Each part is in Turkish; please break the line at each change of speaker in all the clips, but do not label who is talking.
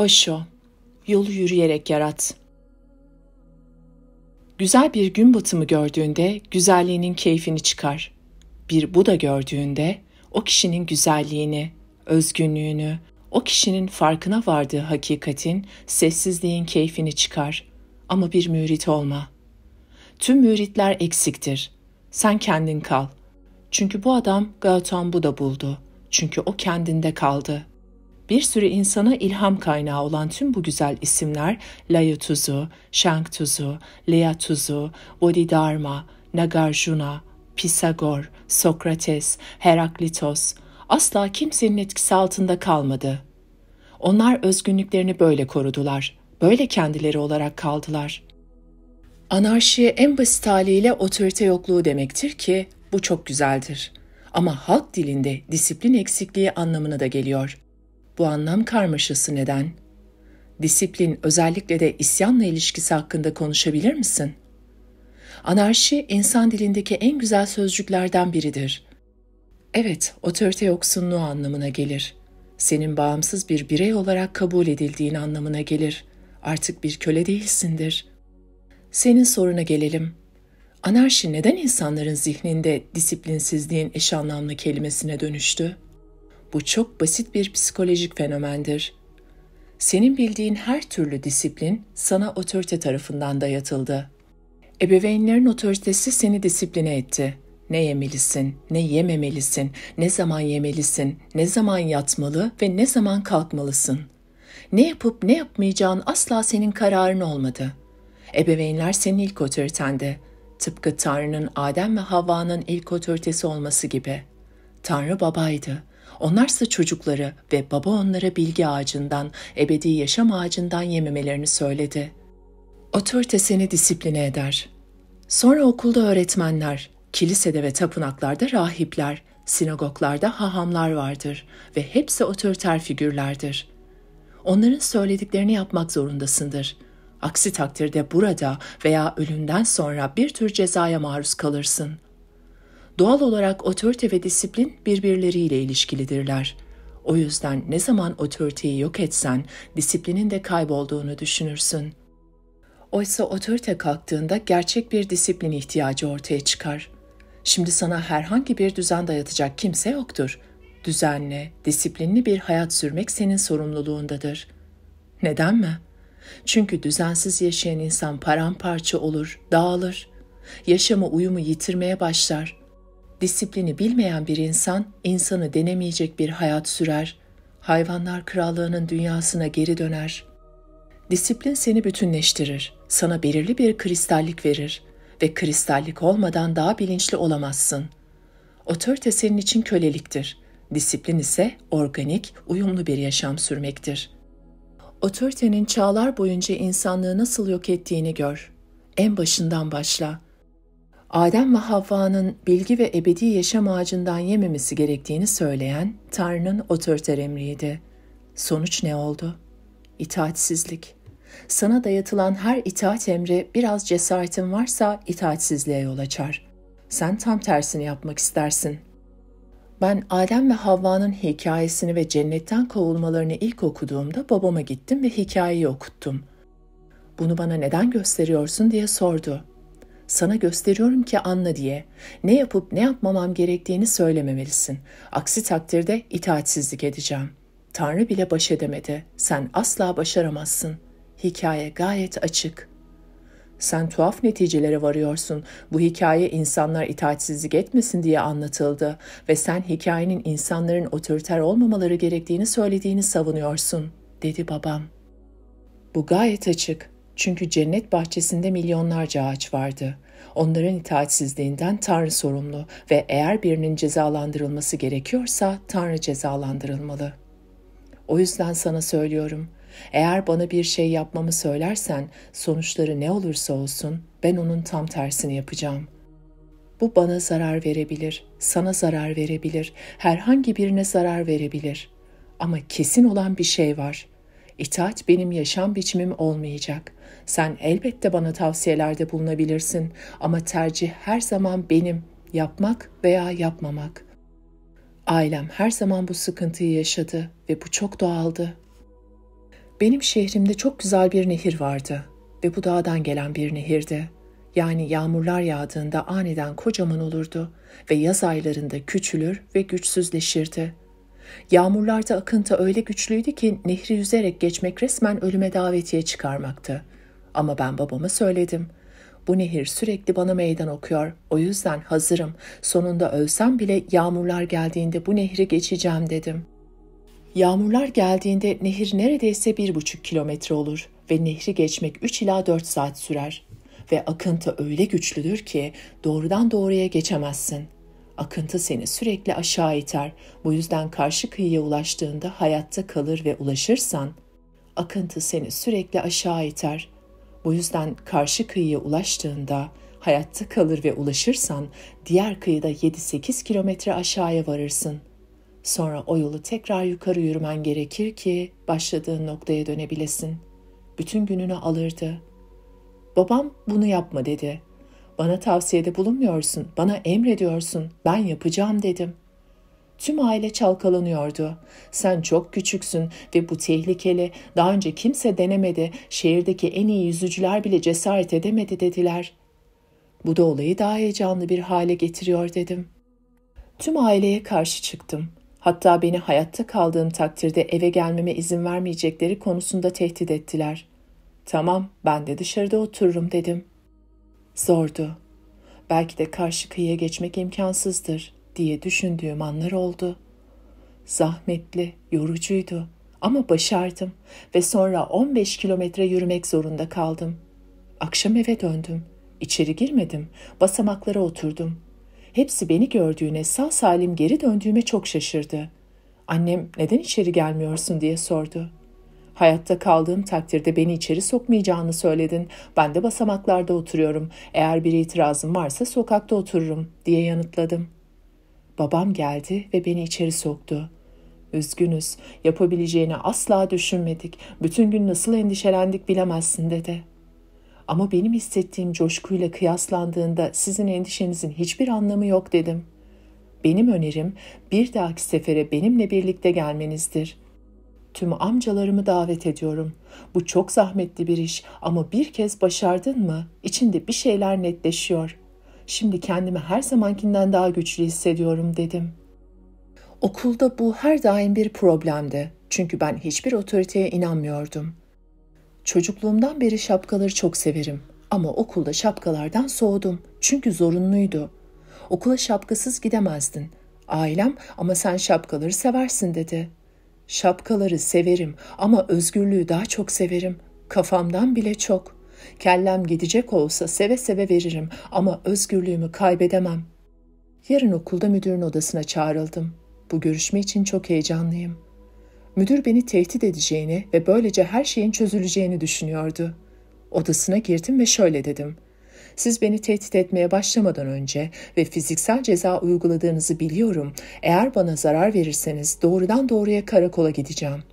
Osho, yolu yürüyerek yarat. Güzel bir gün batımı gördüğünde güzelliğinin keyfini çıkar. Bir Buda gördüğünde o kişinin güzelliğini, özgünlüğünü, o kişinin farkına vardığı hakikatin, sessizliğin keyfini çıkar. Ama bir mürit olma. Tüm müritler eksiktir. Sen kendin kal. Çünkü bu adam Gautam Buda buldu. Çünkü o kendinde kaldı.'' bir sürü insana ilham kaynağı olan tüm bu güzel isimler Layutuzu, Şangtuzu, Leatuzu, Bodhidharma, Nagarjuna, Pisagor, Sokrates, Heraklitos asla kimsenin etkisi altında kalmadı. Onlar özgünlüklerini böyle korudular, böyle kendileri olarak kaldılar. Anarşiye en basit haliyle otorite yokluğu demektir ki bu çok güzeldir. Ama halk dilinde disiplin eksikliği anlamına da geliyor bu anlam karmaşası neden? Disiplin özellikle de isyanla ilişkisi hakkında konuşabilir misin? Anarşi insan dilindeki en güzel sözcüklerden biridir. Evet, otorite yoksunluğu anlamına gelir. Senin bağımsız bir birey olarak kabul edildiğin anlamına gelir. Artık bir köle değilsindir. Senin soruna gelelim. Anarşi neden insanların zihninde disiplinsizliğin eş anlamlı kelimesine dönüştü?'' Bu çok basit bir psikolojik fenomendir. Senin bildiğin her türlü disiplin sana otorite tarafından dayatıldı. Ebeveynlerin otoritesi seni disipline etti. Ne yemelisin, ne yememelisin, ne zaman yemelisin, ne zaman yatmalı ve ne zaman kalkmalısın. Ne yapıp ne yapmayacağın asla senin kararın olmadı. Ebeveynler senin ilk otoritende. Tıpkı Tanrı'nın Adem ve Havva'nın ilk otoritesi olması gibi. Tanrı babaydı. Onlarsa çocukları ve baba onlara bilgi ağacından, ebedi yaşam ağacından yememelerini söyledi. Otorite seni disipline eder. Sonra okulda öğretmenler, kilisede ve tapınaklarda rahipler, sinagoglarda hahamlar vardır ve hepsi otoriter figürlerdir. Onların söylediklerini yapmak zorundasındır. Aksi takdirde burada veya ölümden sonra bir tür cezaya maruz kalırsın.'' Doğal olarak otorite ve disiplin birbirleriyle ilişkilidirler. O yüzden ne zaman otoriteyi yok etsen disiplinin de kaybolduğunu düşünürsün. Oysa otorite kalktığında gerçek bir disiplin ihtiyacı ortaya çıkar. Şimdi sana herhangi bir düzen dayatacak kimse yoktur. Düzenli, disiplinli bir hayat sürmek senin sorumluluğundadır. Neden mi? Çünkü düzensiz yaşayan insan paramparça olur, dağılır. Yaşama uyumu yitirmeye başlar. Disiplini bilmeyen bir insan insanı denemeyecek bir hayat sürer. Hayvanlar krallığının dünyasına geri döner. Disiplin seni bütünleştirir. Sana belirli bir kristallik verir ve kristallik olmadan daha bilinçli olamazsın. Otorite senin için köleliktir. Disiplin ise organik, uyumlu bir yaşam sürmektir. Otoritenin çağlar boyunca insanlığı nasıl yok ettiğini gör. En başından başla.'' Adem ve Havva'nın bilgi ve ebedi yaşam ağacından yememesi gerektiğini söyleyen Tanrı'nın otoriter emriydi. Sonuç ne oldu? İtaatsizlik. Sana dayatılan her itaat emri biraz cesaretin varsa itaatsizliğe yol açar. Sen tam tersini yapmak istersin. Ben Adem ve Havva'nın hikayesini ve cennetten kovulmalarını ilk okuduğumda babama gittim ve hikayeyi okuttum. Bunu bana neden gösteriyorsun diye sordu.'' Sana gösteriyorum ki anla diye ne yapıp ne yapmamam gerektiğini söylememelisin. Aksi takdirde itaatsizlik edeceğim. Tanrı bile baş edemedi. Sen asla başaramazsın. Hikaye gayet açık. Sen tuhaf neticelere varıyorsun. Bu hikaye insanlar itaatsizlik etmesin diye anlatıldı ve sen hikayenin insanların otoriter olmamaları gerektiğini söylediğini savunuyorsun, dedi babam. Bu gayet açık. Çünkü cennet bahçesinde milyonlarca ağaç vardı. Onların itaatsizliğinden Tanrı sorumlu ve eğer birinin cezalandırılması gerekiyorsa Tanrı cezalandırılmalı. O yüzden sana söylüyorum, eğer bana bir şey yapmamı söylersen sonuçları ne olursa olsun ben onun tam tersini yapacağım. Bu bana zarar verebilir, sana zarar verebilir, herhangi birine zarar verebilir. Ama kesin olan bir şey var. İtaat benim yaşam biçimim olmayacak. Sen elbette bana tavsiyelerde bulunabilirsin ama tercih her zaman benim yapmak veya yapmamak. Ailem her zaman bu sıkıntıyı yaşadı ve bu çok doğaldı. Benim şehrimde çok güzel bir nehir vardı ve bu dağdan gelen bir nehirdi. Yani yağmurlar yağdığında aniden kocaman olurdu ve yaz aylarında küçülür ve güçsüzleşirdi. Yağmurlarda akıntı öyle güçlüydü ki nehri yüzerek geçmek resmen ölüme davetiye çıkarmaktı. Ama ben babama söyledim. Bu nehir sürekli bana meydan okuyor. O yüzden hazırım. Sonunda ölsem bile yağmurlar geldiğinde bu nehri geçeceğim dedim. Yağmurlar geldiğinde nehir neredeyse bir buçuk kilometre olur ve nehri geçmek 3 ila 4 saat sürer. Ve akıntı öyle güçlüdür ki doğrudan doğruya geçemezsin. Akıntı seni sürekli aşağı iter. Bu yüzden karşı kıyıya ulaştığında hayatta kalır ve ulaşırsan akıntı seni sürekli aşağı iter.'' Bu yüzden karşı kıyıya ulaştığında hayatta kalır ve ulaşırsan diğer kıyıda 7-8 kilometre aşağıya varırsın. Sonra o yolu tekrar yukarı yürümen gerekir ki başladığın noktaya dönebilesin. Bütün gününü alırdı. Babam bunu yapma dedi. Bana tavsiyede bulunmuyorsun, bana emrediyorsun, ben yapacağım dedim.'' Tüm aile çalkalanıyordu. Sen çok küçüksün ve bu tehlikeli, daha önce kimse denemedi, şehirdeki en iyi yüzücüler bile cesaret edemedi dediler. Bu da olayı daha heyecanlı bir hale getiriyor dedim. Tüm aileye karşı çıktım. Hatta beni hayatta kaldığım takdirde eve gelmeme izin vermeyecekleri konusunda tehdit ettiler. Tamam, ben de dışarıda otururum dedim. Zordu. Belki de karşı kıyıya geçmek imkansızdır diye düşündüğüm anlar oldu. Zahmetli, yorucuydu ama başardım ve sonra 15 kilometre yürümek zorunda kaldım. Akşam eve döndüm. İçeri girmedim, basamaklara oturdum. Hepsi beni gördüğüne sağ salim geri döndüğüme çok şaşırdı. Annem neden içeri gelmiyorsun diye sordu. Hayatta kaldığım takdirde beni içeri sokmayacağını söyledin. Ben de basamaklarda oturuyorum. Eğer bir itirazım varsa sokakta otururum diye yanıtladım.'' Babam geldi ve beni içeri soktu. Üzgünüz, yapabileceğini asla düşünmedik. Bütün gün nasıl endişelendik bilemezsin dedi. Ama benim hissettiğim coşkuyla kıyaslandığında sizin endişenizin hiçbir anlamı yok dedim. Benim önerim bir dahaki sefere benimle birlikte gelmenizdir. Tüm amcalarımı davet ediyorum. Bu çok zahmetli bir iş ama bir kez başardın mı içinde bir şeyler netleşiyor. Şimdi kendimi her zamankinden daha güçlü hissediyorum dedim. Okulda bu her daim bir problemdi. Çünkü ben hiçbir otoriteye inanmıyordum. Çocukluğumdan beri şapkaları çok severim ama okulda şapkalardan soğudum. Çünkü zorunluydu. Okula şapkasız gidemezdin. Ailem ama sen şapkaları seversin dedi. Şapkaları severim ama özgürlüğü daha çok severim. Kafamdan bile çok. Kellem gidecek olsa seve seve veririm ama özgürlüğümü kaybedemem. Yarın okulda müdürün odasına çağrıldım. Bu görüşme için çok heyecanlıyım. Müdür beni tehdit edeceğini ve böylece her şeyin çözüleceğini düşünüyordu. Odasına girdim ve şöyle dedim.'' Siz beni tehdit etmeye başlamadan önce ve fiziksel ceza uyguladığınızı biliyorum. Eğer bana zarar verirseniz doğrudan doğruya karakola gideceğim.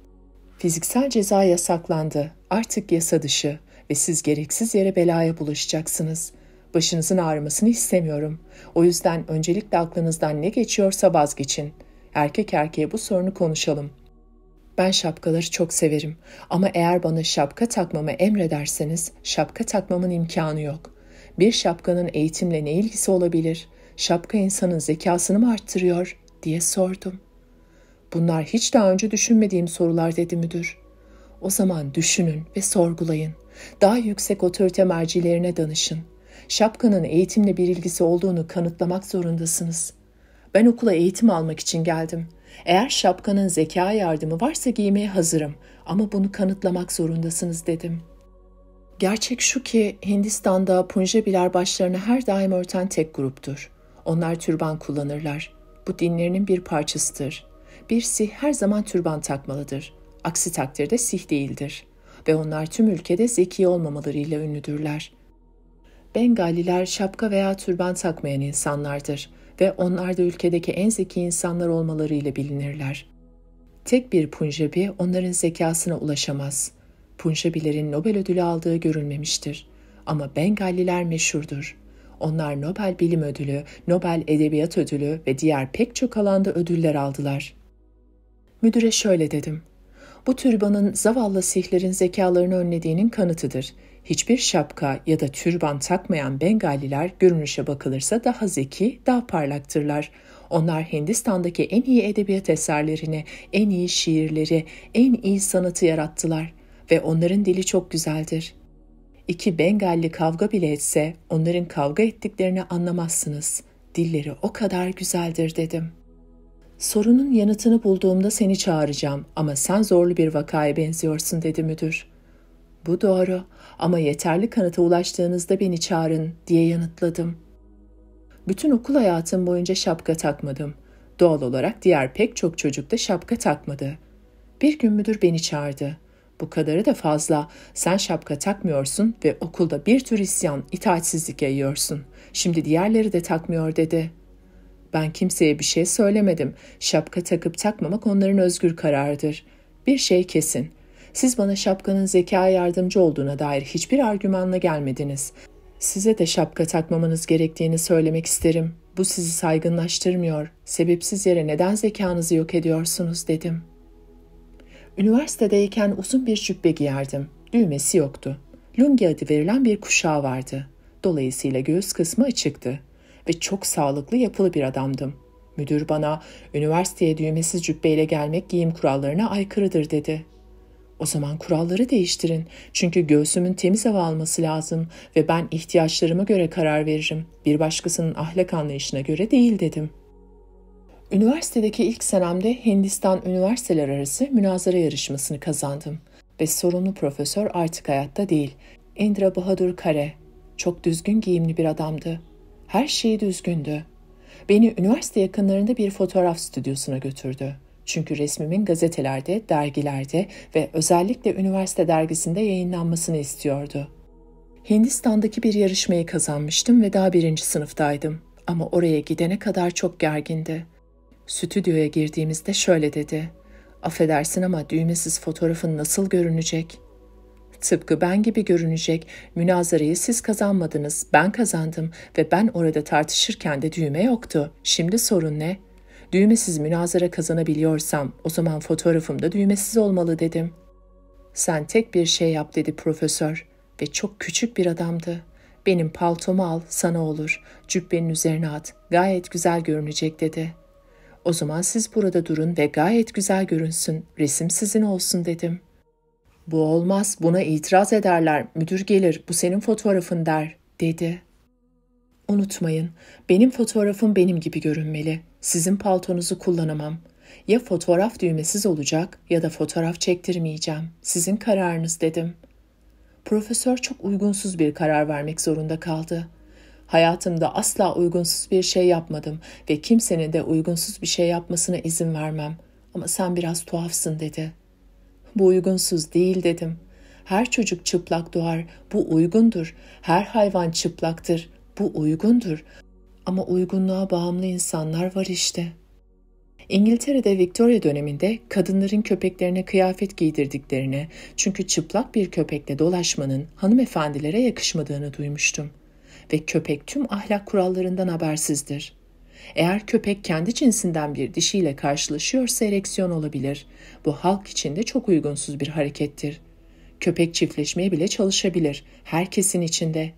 Fiziksel ceza yasaklandı. Artık yasa dışı ve siz gereksiz yere belaya bulaşacaksınız. Başınızın ağrımasını istemiyorum. O yüzden öncelikle aklınızdan ne geçiyorsa vazgeçin. Erkek erkeğe bu sorunu konuşalım. Ben şapkaları çok severim ama eğer bana şapka takmamı emrederseniz şapka takmamın imkanı yok. Bir şapkanın eğitimle ne ilgisi olabilir? Şapka insanın zekasını mı arttırıyor?'' diye sordum. Bunlar hiç daha önce düşünmediğim sorular dedi müdür. O zaman düşünün ve sorgulayın. Daha yüksek otorite mercilerine danışın. Şapkanın eğitimle bir ilgisi olduğunu kanıtlamak zorundasınız. Ben okula eğitim almak için geldim. Eğer şapkanın zeka yardımı varsa giymeye hazırım ama bunu kanıtlamak zorundasınız dedim. Gerçek şu ki Hindistan'da Punjabiler başlarına her daim örten tek gruptur. Onlar türban kullanırlar. Bu dinlerinin bir parçasıdır. Bir sih her zaman türban takmalıdır. Aksi takdirde sih değildir ve onlar tüm ülkede zeki olmamalarıyla ünlüdürler. Bengaliler şapka veya türban takmayan insanlardır ve onlar da ülkedeki en zeki insanlar olmalarıyla bilinirler. Tek bir Punjabi onların zekasına ulaşamaz. Punjabilerin Nobel ödülü aldığı görülmemiştir. Ama Bengaliler meşhurdur. Onlar Nobel Bilim Ödülü, Nobel Edebiyat Ödülü ve diğer pek çok alanda ödüller aldılar. Müdüre şöyle dedim. Bu türbanın zavallı sihlerin zekalarını önlediğinin kanıtıdır. Hiçbir şapka ya da türban takmayan Bengaliler görünüşe bakılırsa daha zeki, daha parlaktırlar. Onlar Hindistan'daki en iyi edebiyat eserlerini, en iyi şiirleri, en iyi sanatı yarattılar ve onların dili çok güzeldir. İki Bengalli kavga bile etse onların kavga ettiklerini anlamazsınız. Dilleri o kadar güzeldir dedim.'' Sorunun yanıtını bulduğumda seni çağıracağım ama sen zorlu bir vakaya benziyorsun dedi müdür. Bu doğru ama yeterli kanıta ulaştığınızda beni çağırın diye yanıtladım. Bütün okul hayatım boyunca şapka takmadım. Doğal olarak diğer pek çok çocuk da şapka takmadı. Bir gün müdür beni çağırdı. Bu kadarı da fazla. Sen şapka takmıyorsun ve okulda bir tür isyan, itaatsizlik yayıyorsun. Şimdi diğerleri de takmıyor dedi.'' Ben kimseye bir şey söylemedim. Şapka takıp takmamak onların özgür kararıdır. Bir şey kesin. Siz bana şapkanın zeka yardımcı olduğuna dair hiçbir argümanla gelmediniz. Size de şapka takmamanız gerektiğini söylemek isterim. Bu sizi saygınlaştırmıyor. Sebepsiz yere neden zekanızı yok ediyorsunuz dedim. Üniversitedeyken uzun bir cübbe giyerdim. Düğmesi yoktu. Lungi adı verilen bir kuşağı vardı. Dolayısıyla göğüs kısmı açıktı ve çok sağlıklı yapılı bir adamdım. Müdür bana üniversiteye düğmesiz cübbeyle gelmek giyim kurallarına aykırıdır dedi. O zaman kuralları değiştirin çünkü göğsümün temiz hava alması lazım ve ben ihtiyaçlarıma göre karar veririm. Bir başkasının ahlak anlayışına göre değil dedim. Üniversitedeki ilk senemde Hindistan üniversiteler arası münazara yarışmasını kazandım ve sorumlu profesör artık hayatta değil. Indra Bahadur Kare çok düzgün giyimli bir adamdı. Her şey düzgündü. Beni üniversite yakınlarında bir fotoğraf stüdyosuna götürdü. Çünkü resmimin gazetelerde, dergilerde ve özellikle üniversite dergisinde yayınlanmasını istiyordu. Hindistan'daki bir yarışmayı kazanmıştım ve daha birinci sınıftaydım. Ama oraya gidene kadar çok gergindi. Stüdyoya girdiğimizde şöyle dedi. Affedersin ama düğmesiz fotoğrafın nasıl görünecek? Tıpkı ben gibi görünecek, münazarayı siz kazanmadınız, ben kazandım ve ben orada tartışırken de düğme yoktu. Şimdi sorun ne? Düğmesiz münazara kazanabiliyorsam o zaman fotoğrafım da düğmesiz olmalı dedim. Sen tek bir şey yap dedi profesör ve çok küçük bir adamdı. Benim paltomu al sana olur, cübbenin üzerine at, gayet güzel görünecek dedi. O zaman siz burada durun ve gayet güzel görünsün, resim sizin olsun dedim.'' Bu olmaz, buna itiraz ederler, müdür gelir, bu senin fotoğrafın der, dedi. Unutmayın, benim fotoğrafım benim gibi görünmeli. Sizin paltonuzu kullanamam. Ya fotoğraf düğmesiz olacak ya da fotoğraf çektirmeyeceğim. Sizin kararınız dedim. Profesör çok uygunsuz bir karar vermek zorunda kaldı. Hayatımda asla uygunsuz bir şey yapmadım ve kimsenin de uygunsuz bir şey yapmasına izin vermem. Ama sen biraz tuhafsın dedi.'' Bu uygunsuz değil dedim. Her çocuk çıplak doğar, bu uygundur. Her hayvan çıplaktır, bu uygundur. Ama uygunluğa bağımlı insanlar var işte. İngiltere'de Victoria döneminde kadınların köpeklerine kıyafet giydirdiklerini, çünkü çıplak bir köpekle dolaşmanın hanımefendilere yakışmadığını duymuştum ve köpek tüm ahlak kurallarından habersizdir. Eğer köpek kendi cinsinden bir dişiyle karşılaşıyorsa ereksiyon olabilir. Bu halk için de çok uygunsuz bir harekettir. Köpek çiftleşmeye bile çalışabilir. Herkesin içinde.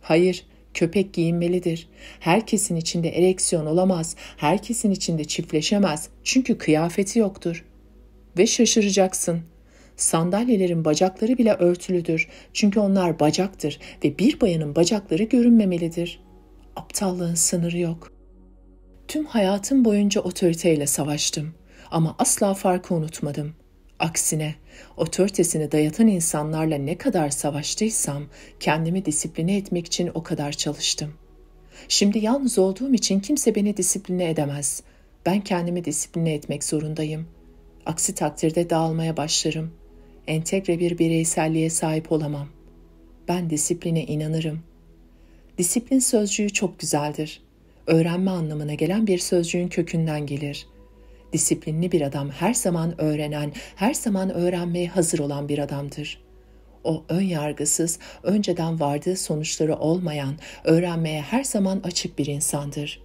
Hayır, köpek giyinmelidir. Herkesin içinde ereksiyon olamaz. Herkesin içinde çiftleşemez. Çünkü kıyafeti yoktur. Ve şaşıracaksın. Sandalyelerin bacakları bile örtülüdür. Çünkü onlar bacaktır ve bir bayanın bacakları görünmemelidir. Aptallığın sınırı yok.'' Tüm hayatım boyunca otoriteyle savaştım ama asla farkı unutmadım. Aksine otoritesini dayatan insanlarla ne kadar savaştıysam kendimi disipline etmek için o kadar çalıştım. Şimdi yalnız olduğum için kimse beni disipline edemez. Ben kendimi disipline etmek zorundayım. Aksi takdirde dağılmaya başlarım. Entegre bir bireyselliğe sahip olamam. Ben disipline inanırım. Disiplin sözcüğü çok güzeldir öğrenme anlamına gelen bir sözcüğün kökünden gelir. Disiplinli bir adam her zaman öğrenen, her zaman öğrenmeye hazır olan bir adamdır. O ön yargısız, önceden vardığı sonuçları olmayan, öğrenmeye her zaman açık bir insandır.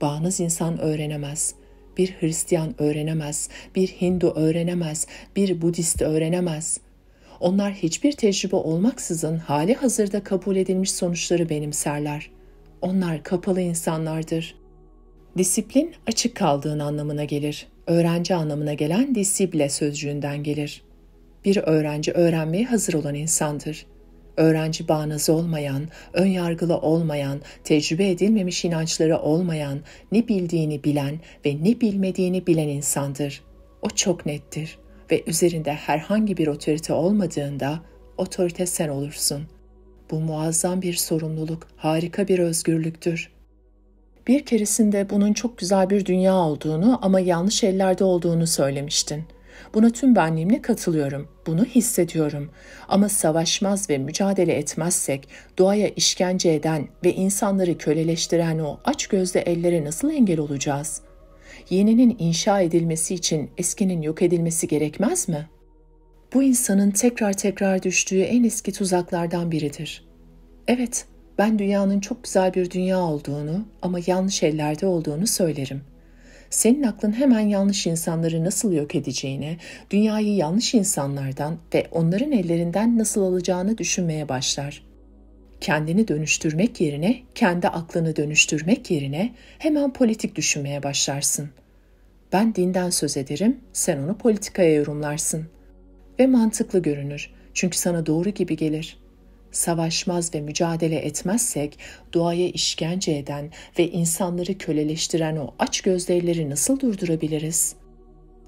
Bağnaz insan öğrenemez. Bir Hristiyan öğrenemez, bir Hindu öğrenemez, bir Budist öğrenemez.'' onlar hiçbir tecrübe olmaksızın hali hazırda kabul edilmiş sonuçları benimserler onlar kapalı insanlardır. Disiplin açık kaldığın anlamına gelir. Öğrenci anlamına gelen disible sözcüğünden gelir. Bir öğrenci öğrenmeye hazır olan insandır. Öğrenci bağınız olmayan, ön yargılı olmayan, tecrübe edilmemiş inançları olmayan, ne bildiğini bilen ve ne bilmediğini bilen insandır. O çok nettir ve üzerinde herhangi bir otorite olmadığında otorite sen olursun.'' Bu muazzam bir sorumluluk, harika bir özgürlüktür. Bir keresinde bunun çok güzel bir dünya olduğunu ama yanlış ellerde olduğunu söylemiştin. Buna tüm benliğimle katılıyorum. Bunu hissediyorum. Ama savaşmaz ve mücadele etmezsek doğaya işkence eden ve insanları köleleştiren o aç gözlü ellere nasıl engel olacağız? Yeninin inşa edilmesi için eskinin yok edilmesi gerekmez mi?'' bu insanın tekrar tekrar düştüğü en eski tuzaklardan biridir. Evet, ben dünyanın çok güzel bir dünya olduğunu ama yanlış ellerde olduğunu söylerim. Senin aklın hemen yanlış insanları nasıl yok edeceğine, dünyayı yanlış insanlardan ve onların ellerinden nasıl alacağını düşünmeye başlar. Kendini dönüştürmek yerine, kendi aklını dönüştürmek yerine hemen politik düşünmeye başlarsın. Ben dinden söz ederim, sen onu politikaya yorumlarsın.'' ve mantıklı görünür. Çünkü sana doğru gibi gelir. Savaşmaz ve mücadele etmezsek doğaya işkence eden ve insanları köleleştiren o aç gözlerileri nasıl durdurabiliriz?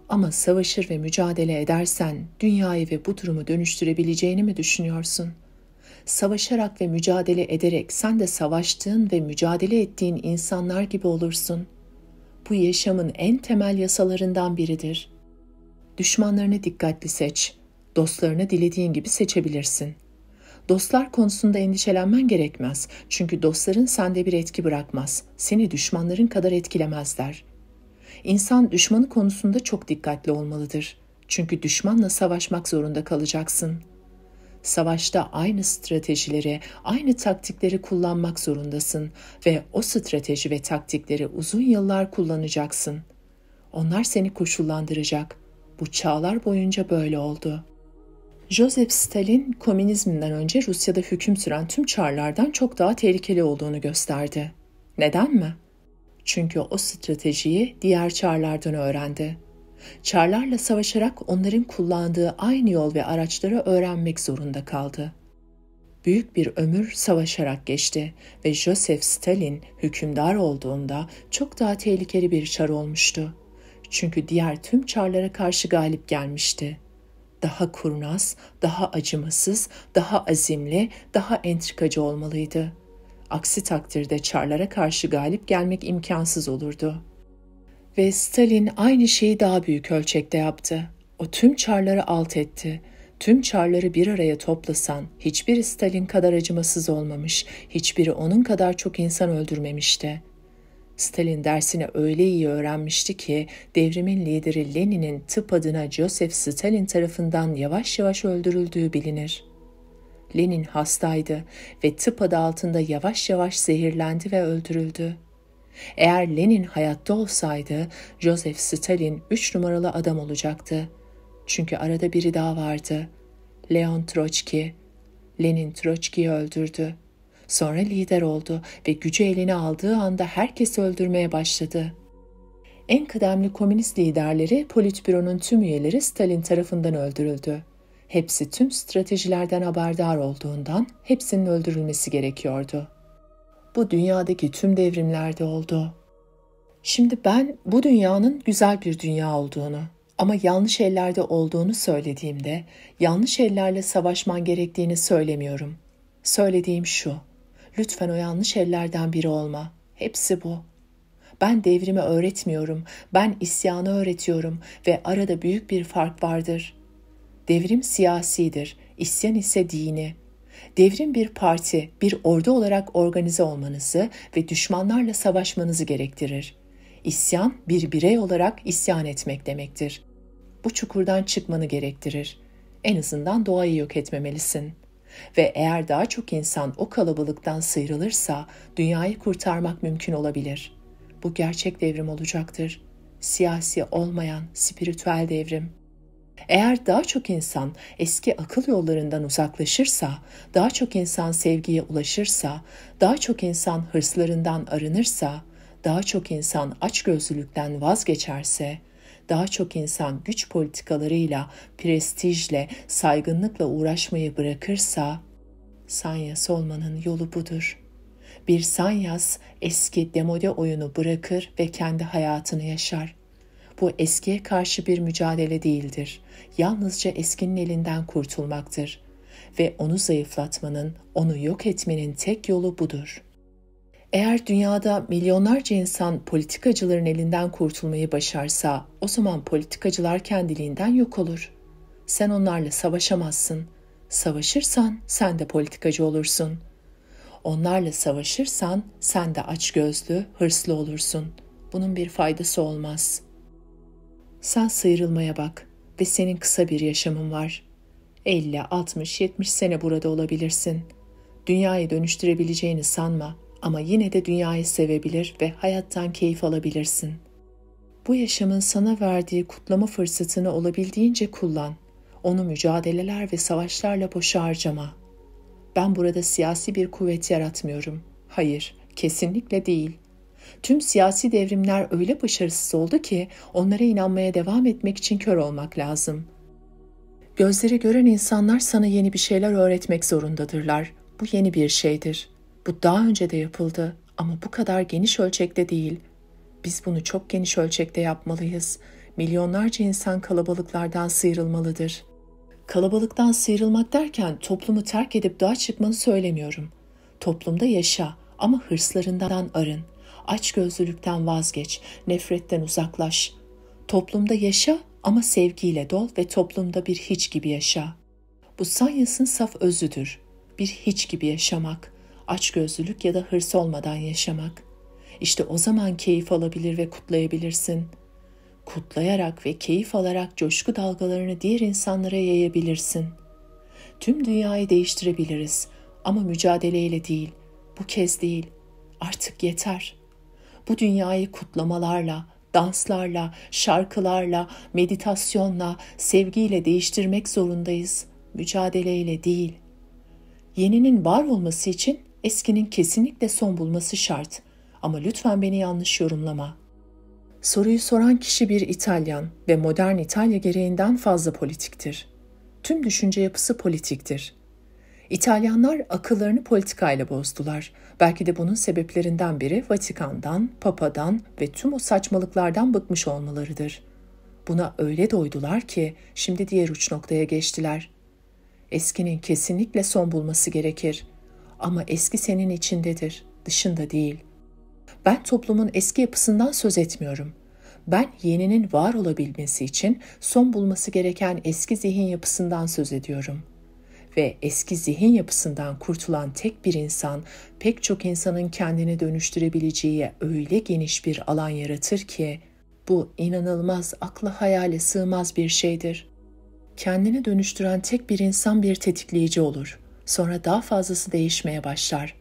Ama savaşır ve mücadele edersen dünyayı ve bu durumu dönüştürebileceğini mi düşünüyorsun?'' savaşarak ve mücadele ederek sen de savaştığın ve mücadele ettiğin insanlar gibi olursun. Bu yaşamın en temel yasalarından biridir. Düşmanlarını dikkatli seç. Dostlarını dilediğin gibi seçebilirsin. Dostlar konusunda endişelenmen gerekmez. Çünkü dostların sende bir etki bırakmaz. Seni düşmanların kadar etkilemezler. İnsan düşmanı konusunda çok dikkatli olmalıdır. Çünkü düşmanla savaşmak zorunda kalacaksın. Savaşta aynı stratejileri, aynı taktikleri kullanmak zorundasın ve o strateji ve taktikleri uzun yıllar kullanacaksın. Onlar seni koşullandıracak. Bu çağlar boyunca böyle oldu.'' Joseph Stalin komünizmden önce Rusya'da hüküm süren tüm çarlardan çok daha tehlikeli olduğunu gösterdi. Neden mi? Çünkü o stratejiyi diğer çarlardan öğrendi. Çarlarla savaşarak onların kullandığı aynı yol ve araçları öğrenmek zorunda kaldı. Büyük bir ömür savaşarak geçti ve Joseph Stalin hükümdar olduğunda çok daha tehlikeli bir çar olmuştu. Çünkü diğer tüm çarlara karşı galip gelmişti daha kurnaz, daha acımasız, daha azimli, daha entrikacı olmalıydı. Aksi takdirde çarlara karşı galip gelmek imkansız olurdu. Ve Stalin aynı şeyi daha büyük ölçekte yaptı. O tüm çarları alt etti. Tüm çarları bir araya toplasan hiçbiri Stalin kadar acımasız olmamış, hiçbiri onun kadar çok insan öldürmemişti.'' Stalin dersini öyle iyi öğrenmişti ki devrimin lideri Lenin'in tıp adına Joseph Stalin tarafından yavaş yavaş öldürüldüğü bilinir. Lenin hastaydı ve tıp adı altında yavaş yavaş zehirlendi ve öldürüldü. Eğer Lenin hayatta olsaydı Joseph Stalin üç numaralı adam olacaktı. Çünkü arada biri daha vardı. Leon Trotsky. Lenin Troçki'yi öldürdü. Sonra lider oldu ve gücü eline aldığı anda herkesi öldürmeye başladı. En kıdemli komünist liderleri politbüronun tüm üyeleri Stalin tarafından öldürüldü. Hepsi tüm stratejilerden haberdar olduğundan hepsinin öldürülmesi gerekiyordu. Bu dünyadaki tüm devrimlerde oldu. Şimdi ben bu dünyanın güzel bir dünya olduğunu ama yanlış ellerde olduğunu söylediğimde yanlış ellerle savaşman gerektiğini söylemiyorum. Söylediğim şu. Lütfen o yanlış ellerden biri olma. Hepsi bu. Ben devrimi öğretmiyorum. Ben isyanı öğretiyorum ve arada büyük bir fark vardır. Devrim siyasidir. isyan ise dini. Devrim bir parti, bir ordu olarak organize olmanızı ve düşmanlarla savaşmanızı gerektirir. İsyan bir birey olarak isyan etmek demektir. Bu çukurdan çıkmanı gerektirir. En azından doğayı yok etmemelisin.'' Ve eğer daha çok insan o kalabalıktan sıyrılırsa dünyayı kurtarmak mümkün olabilir. Bu gerçek devrim olacaktır. Siyasi olmayan spiritüel devrim. Eğer daha çok insan eski akıl yollarından uzaklaşırsa, daha çok insan sevgiye ulaşırsa, daha çok insan hırslarından arınırsa, daha çok insan açgözlülükten vazgeçerse, daha çok insan güç politikalarıyla, prestijle, saygınlıkla uğraşmayı bırakırsa, Sanyas olmanın yolu budur. Bir Sanyas eski demode oyunu bırakır ve kendi hayatını yaşar. Bu eskiye karşı bir mücadele değildir. Yalnızca eskinin elinden kurtulmaktır ve onu zayıflatmanın, onu yok etmenin tek yolu budur.'' Eğer dünyada milyonlarca insan politikacıların elinden kurtulmayı başarsa, o zaman politikacılar kendiliğinden yok olur. Sen onlarla savaşamazsın. Savaşırsan sen de politikacı olursun. Onlarla savaşırsan sen de açgözlü, hırslı olursun. Bunun bir faydası olmaz. Sen sıyrılmaya bak ve senin kısa bir yaşamın var. 50, 60, 70 sene burada olabilirsin. Dünyayı dönüştürebileceğini sanma.'' Ama yine de dünyayı sevebilir ve hayattan keyif alabilirsin. Bu yaşamın sana verdiği kutlama fırsatını olabildiğince kullan. Onu mücadeleler ve savaşlarla boşa harcama. Ben burada siyasi bir kuvvet yaratmıyorum. Hayır, kesinlikle değil. Tüm siyasi devrimler öyle başarısız oldu ki onlara inanmaya devam etmek için kör olmak lazım. Gözleri gören insanlar sana yeni bir şeyler öğretmek zorundadırlar. Bu yeni bir şeydir. Bu daha önce de yapıldı ama bu kadar geniş ölçekte değil. Biz bunu çok geniş ölçekte yapmalıyız. Milyonlarca insan kalabalıklardan sıyrılmalıdır. Kalabalıktan sıyrılmak derken toplumu terk edip dağa çıkmanı söylemiyorum. Toplumda yaşa ama hırslarından arın. Açgözlülükten vazgeç, nefretten uzaklaş. Toplumda yaşa ama sevgiyle dol ve toplumda bir hiç gibi yaşa. Bu sayısın saf özüdür. Bir hiç gibi yaşamak açgözlülük ya da hırs olmadan yaşamak. İşte o zaman keyif alabilir ve kutlayabilirsin. Kutlayarak ve keyif alarak coşku dalgalarını diğer insanlara yayabilirsin. Tüm dünyayı değiştirebiliriz ama mücadeleyle değil, bu kez değil. Artık yeter. Bu dünyayı kutlamalarla, danslarla, şarkılarla, meditasyonla, sevgiyle değiştirmek zorundayız. Mücadeleyle değil. Yeninin var olması için eskinin kesinlikle son bulması şart ama lütfen beni yanlış yorumlama. Soruyu soran kişi bir İtalyan ve modern İtalya gereğinden fazla politiktir. Tüm düşünce yapısı politiktir. İtalyanlar akıllarını politikayla bozdular. Belki de bunun sebeplerinden biri Vatikan'dan, Papa'dan ve tüm o saçmalıklardan bıkmış olmalarıdır. Buna öyle doydular ki şimdi diğer uç noktaya geçtiler. Eskinin kesinlikle son bulması gerekir.'' ama eski senin içindedir, dışında değil. Ben toplumun eski yapısından söz etmiyorum. Ben yeninin var olabilmesi için son bulması gereken eski zihin yapısından söz ediyorum. Ve eski zihin yapısından kurtulan tek bir insan, pek çok insanın kendini dönüştürebileceği öyle geniş bir alan yaratır ki, bu inanılmaz akla hayale sığmaz bir şeydir. Kendini dönüştüren tek bir insan bir tetikleyici olur.'' sonra daha fazlası değişmeye başlar.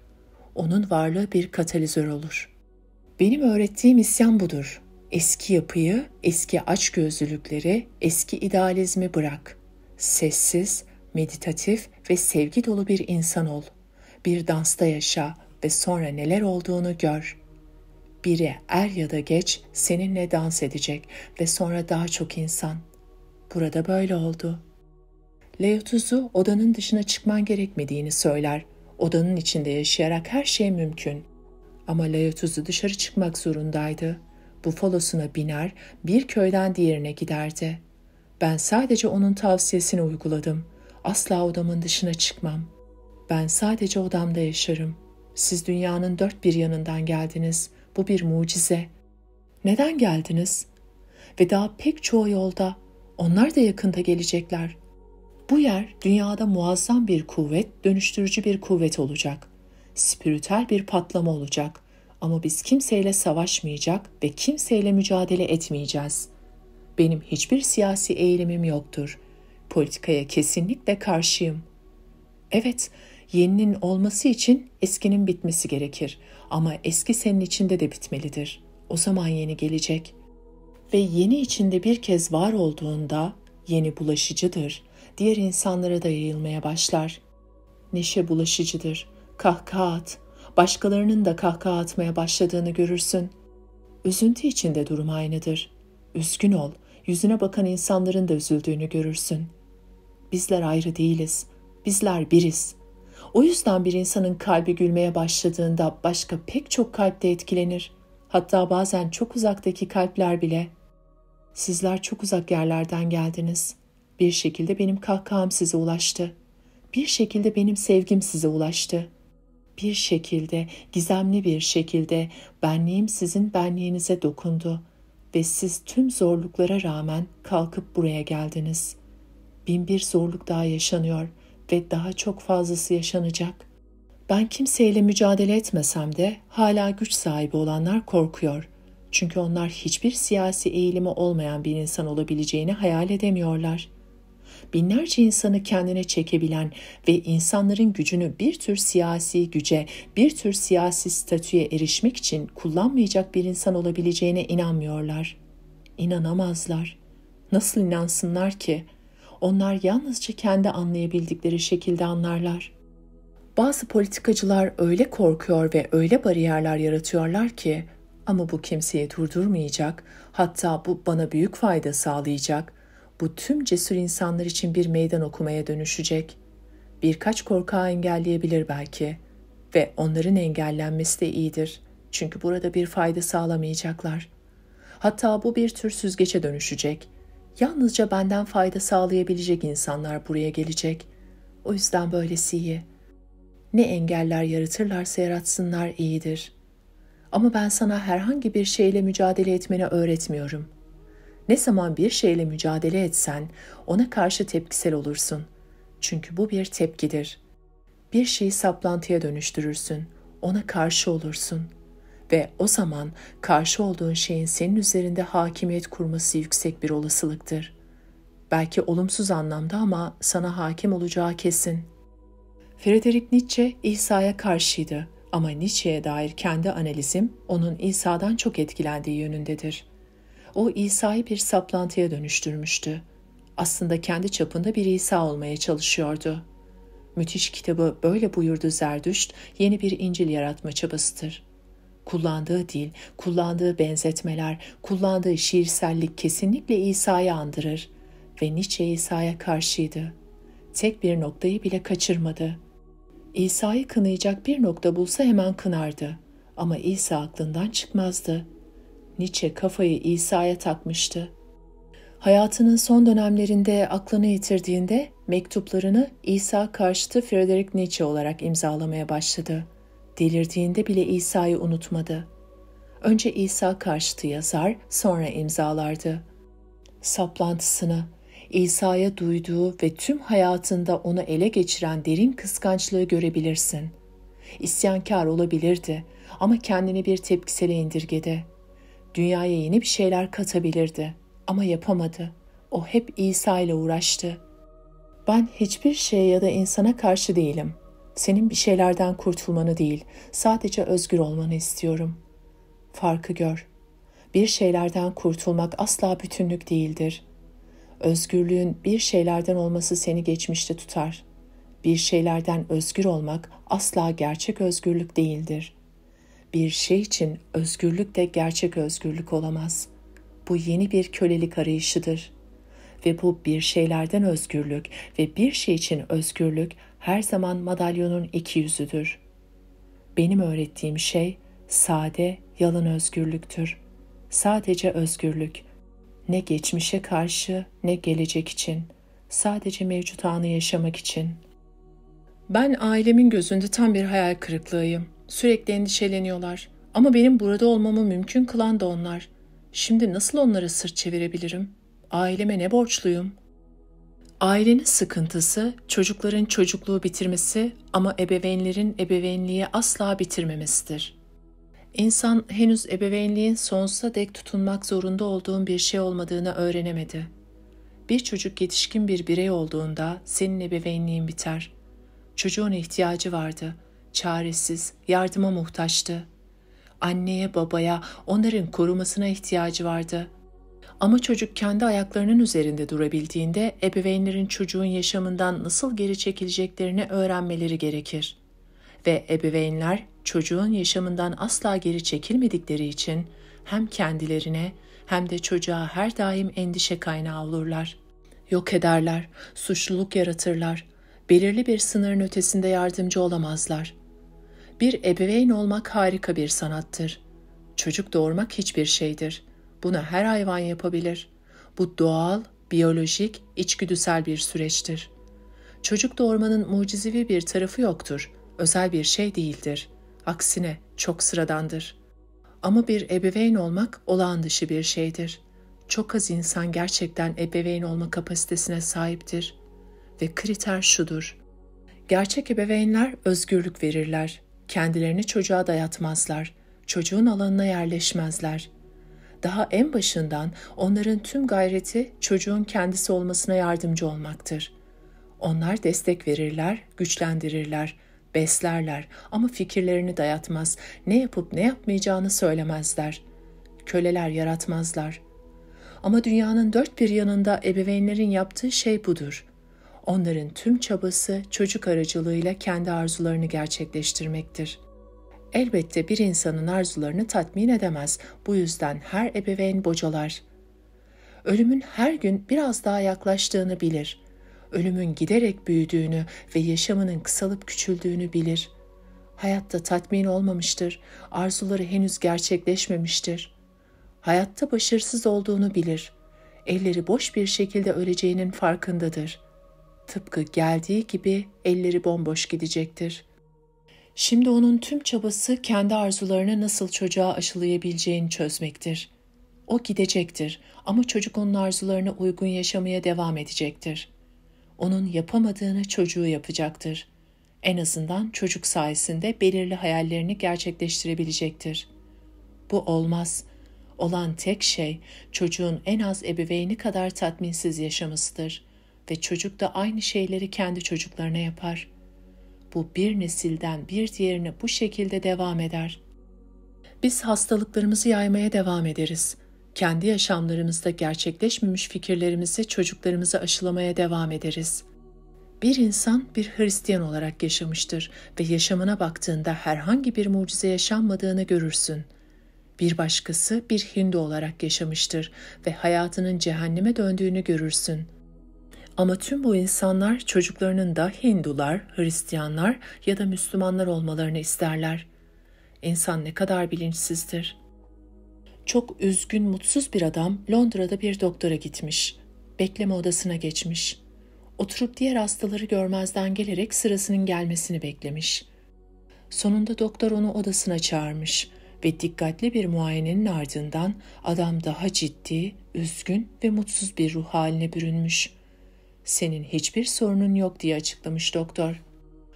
Onun varlığı bir katalizör olur. Benim öğrettiğim isyan budur. Eski yapıyı, eski açgözlülükleri, eski idealizmi bırak. Sessiz, meditatif ve sevgi dolu bir insan ol. Bir dansta yaşa ve sonra neler olduğunu gör. Biri er ya da geç seninle dans edecek ve sonra daha çok insan. Burada böyle oldu.'' Leotus'u odanın dışına çıkman gerekmediğini söyler. Odanın içinde yaşayarak her şey mümkün. Ama Leotus'u dışarı çıkmak zorundaydı. Bufalosuna biner, bir köyden diğerine giderdi. Ben sadece onun tavsiyesini uyguladım. Asla odamın dışına çıkmam. Ben sadece odamda yaşarım. Siz dünyanın dört bir yanından geldiniz. Bu bir mucize. Neden geldiniz? Ve daha pek çoğu yolda. Onlar da yakında gelecekler. Bu yer dünyada muazzam bir kuvvet, dönüştürücü bir kuvvet olacak. Spiritel bir patlama olacak. Ama biz kimseyle savaşmayacak ve kimseyle mücadele etmeyeceğiz. Benim hiçbir siyasi eğilimim yoktur. Politikaya kesinlikle karşıyım. Evet, yeninin olması için eskinin bitmesi gerekir. Ama eski senin içinde de bitmelidir. O zaman yeni gelecek. Ve yeni içinde bir kez var olduğunda yeni bulaşıcıdır.'' diğer insanlara da yayılmaya başlar. Neşe bulaşıcıdır. Kahkaha at. Başkalarının da kahkaha atmaya başladığını görürsün. Üzüntü içinde durum aynıdır. Üzgün ol. Yüzüne bakan insanların da üzüldüğünü görürsün. Bizler ayrı değiliz. Bizler biriz. O yüzden bir insanın kalbi gülmeye başladığında başka pek çok kalp de etkilenir. Hatta bazen çok uzaktaki kalpler bile. Sizler çok uzak yerlerden geldiniz.'' Bir şekilde benim kahkaham size ulaştı. Bir şekilde benim sevgim size ulaştı. Bir şekilde, gizemli bir şekilde benliğim sizin benliğinize dokundu ve siz tüm zorluklara rağmen kalkıp buraya geldiniz. Bin bir zorluk daha yaşanıyor ve daha çok fazlası yaşanacak. Ben kimseyle mücadele etmesem de hala güç sahibi olanlar korkuyor. Çünkü onlar hiçbir siyasi eğilimi olmayan bir insan olabileceğini hayal edemiyorlar.'' binlerce insanı kendine çekebilen ve insanların gücünü bir tür siyasi güce, bir tür siyasi statüye erişmek için kullanmayacak bir insan olabileceğine inanmıyorlar. İnanamazlar. Nasıl inansınlar ki? Onlar yalnızca kendi anlayabildikleri şekilde anlarlar. Bazı politikacılar öyle korkuyor ve öyle bariyerler yaratıyorlar ki ama bu kimseyi durdurmayacak, hatta bu bana büyük fayda sağlayacak.'' bu tüm cesur insanlar için bir meydan okumaya dönüşecek. Birkaç korkağı engelleyebilir belki ve onların engellenmesi de iyidir. Çünkü burada bir fayda sağlamayacaklar. Hatta bu bir tür süzgece dönüşecek. Yalnızca benden fayda sağlayabilecek insanlar buraya gelecek. O yüzden böylesi iyi. Ne engeller yaratırlarsa yaratsınlar iyidir. Ama ben sana herhangi bir şeyle mücadele etmeni öğretmiyorum.'' Ne zaman bir şeyle mücadele etsen ona karşı tepkisel olursun. Çünkü bu bir tepkidir. Bir şeyi saplantıya dönüştürürsün. Ona karşı olursun. Ve o zaman karşı olduğun şeyin senin üzerinde hakimiyet kurması yüksek bir olasılıktır. Belki olumsuz anlamda ama sana hakim olacağı kesin. Frederick Nietzsche İsa'ya karşıydı ama Nietzsche'ye dair kendi analizim onun İsa'dan çok etkilendiği yönündedir.'' o İsa'yı bir saplantıya dönüştürmüştü. Aslında kendi çapında bir İsa olmaya çalışıyordu. Müthiş kitabı böyle buyurdu Zerdüşt, yeni bir İncil yaratma çabasıdır. Kullandığı dil, kullandığı benzetmeler, kullandığı şiirsellik kesinlikle İsa'yı andırır ve Nietzsche İsa'ya karşıydı. Tek bir noktayı bile kaçırmadı. İsa'yı kınayacak bir nokta bulsa hemen kınardı ama İsa aklından çıkmazdı.'' Nietzsche kafayı İsa'ya takmıştı. Hayatının son dönemlerinde aklını yitirdiğinde mektuplarını İsa karşıtı Friedrich Nietzsche olarak imzalamaya başladı. Delirdiğinde bile İsa'yı unutmadı. Önce İsa karşıtı yazar, sonra imzalardı. Saplantısını, İsa'ya duyduğu ve tüm hayatında onu ele geçiren derin kıskançlığı görebilirsin. İsyankar olabilirdi ama kendini bir tepkisele indirgedi. Dünyaya yeni bir şeyler katabilirdi ama yapamadı. O hep İsa ile uğraştı. Ben hiçbir şeye ya da insana karşı değilim. Senin bir şeylerden kurtulmanı değil, sadece özgür olmanı istiyorum. Farkı gör. Bir şeylerden kurtulmak asla bütünlük değildir. Özgürlüğün bir şeylerden olması seni geçmişte tutar. Bir şeylerden özgür olmak asla gerçek özgürlük değildir.'' Bir şey için özgürlük de gerçek özgürlük olamaz. Bu yeni bir kölelik arayışıdır. Ve bu bir şeylerden özgürlük ve bir şey için özgürlük her zaman madalyonun iki yüzüdür. Benim öğrettiğim şey sade, yalın özgürlüktür. Sadece özgürlük. Ne geçmişe karşı ne gelecek için. Sadece mevcut anı yaşamak için. Ben ailemin gözünde tam bir hayal kırıklığıyım.'' Sürekli endişeleniyorlar. Ama benim burada olmamı mümkün kılan da onlar. Şimdi nasıl onlara sırt çevirebilirim? Aileme ne borçluyum? Ailenin sıkıntısı, çocukların çocukluğu bitirmesi ama ebeveynlerin ebeveynliği asla bitirmemesidir. İnsan henüz ebeveynliğin sonsuza dek tutunmak zorunda olduğun bir şey olmadığını öğrenemedi. Bir çocuk yetişkin bir birey olduğunda senin ebeveynliğin biter. Çocuğun ihtiyacı vardı.'' çaresiz, yardıma muhtaçtı. Anneye, babaya, onların korumasına ihtiyacı vardı. Ama çocuk kendi ayaklarının üzerinde durabildiğinde ebeveynlerin çocuğun yaşamından nasıl geri çekileceklerini öğrenmeleri gerekir. Ve ebeveynler çocuğun yaşamından asla geri çekilmedikleri için hem kendilerine hem de çocuğa her daim endişe kaynağı olurlar. Yok ederler, suçluluk yaratırlar, belirli bir sınırın ötesinde yardımcı olamazlar. Bir ebeveyn olmak harika bir sanattır. Çocuk doğurmak hiçbir şeydir. Bunu her hayvan yapabilir. Bu doğal, biyolojik, içgüdüsel bir süreçtir. Çocuk doğurmanın mucizevi bir tarafı yoktur. Özel bir şey değildir. Aksine çok sıradandır. Ama bir ebeveyn olmak olağan dışı bir şeydir. Çok az insan gerçekten ebeveyn olma kapasitesine sahiptir ve kriter şudur. Gerçek ebeveynler özgürlük verirler Kendilerini çocuğa dayatmazlar, çocuğun alanına yerleşmezler. Daha en başından onların tüm gayreti çocuğun kendisi olmasına yardımcı olmaktır. Onlar destek verirler, güçlendirirler, beslerler ama fikirlerini dayatmaz, ne yapıp ne yapmayacağını söylemezler. Köleler yaratmazlar. Ama dünyanın dört bir yanında ebeveynlerin yaptığı şey budur onların tüm çabası çocuk aracılığıyla kendi arzularını gerçekleştirmektir. Elbette bir insanın arzularını tatmin edemez. Bu yüzden her ebeveyn bocalar. Ölümün her gün biraz daha yaklaştığını bilir. Ölümün giderek büyüdüğünü ve yaşamının kısalıp küçüldüğünü bilir. Hayatta tatmin olmamıştır. Arzuları henüz gerçekleşmemiştir. Hayatta başarısız olduğunu bilir. Elleri boş bir şekilde öleceğinin farkındadır.'' Tıpkı geldiği gibi elleri bomboş gidecektir. Şimdi onun tüm çabası kendi arzularını nasıl çocuğa aşılayabileceğini çözmektir. O gidecektir ama çocuk onun arzularına uygun yaşamaya devam edecektir. Onun yapamadığını çocuğu yapacaktır. En azından çocuk sayesinde belirli hayallerini gerçekleştirebilecektir. Bu olmaz.'' olan tek şey çocuğun en az ebeveyni kadar tatminsiz yaşamasıdır ve çocuk da aynı şeyleri kendi çocuklarına yapar. Bu bir nesilden bir diğerine bu şekilde devam eder. Biz hastalıklarımızı yaymaya devam ederiz. Kendi yaşamlarımızda gerçekleşmemiş fikirlerimizi çocuklarımıza aşılamaya devam ederiz. Bir insan bir Hristiyan olarak yaşamıştır ve yaşamına baktığında herhangi bir mucize yaşanmadığını görürsün.'' Bir başkası bir Hindu olarak yaşamıştır ve hayatının cehenneme döndüğünü görürsün. Ama tüm bu insanlar çocuklarının da Hindular, Hristiyanlar ya da Müslümanlar olmalarını isterler. İnsan ne kadar bilinçsizdir. Çok üzgün, mutsuz bir adam Londra'da bir doktora gitmiş. Bekleme odasına geçmiş. Oturup diğer hastaları görmezden gelerek sırasının gelmesini beklemiş. Sonunda doktor onu odasına çağırmış ve dikkatli bir muayenenin ardından adam daha ciddi, üzgün ve mutsuz bir ruh haline bürünmüş.'' Senin hiçbir sorunun yok diye açıklamış doktor.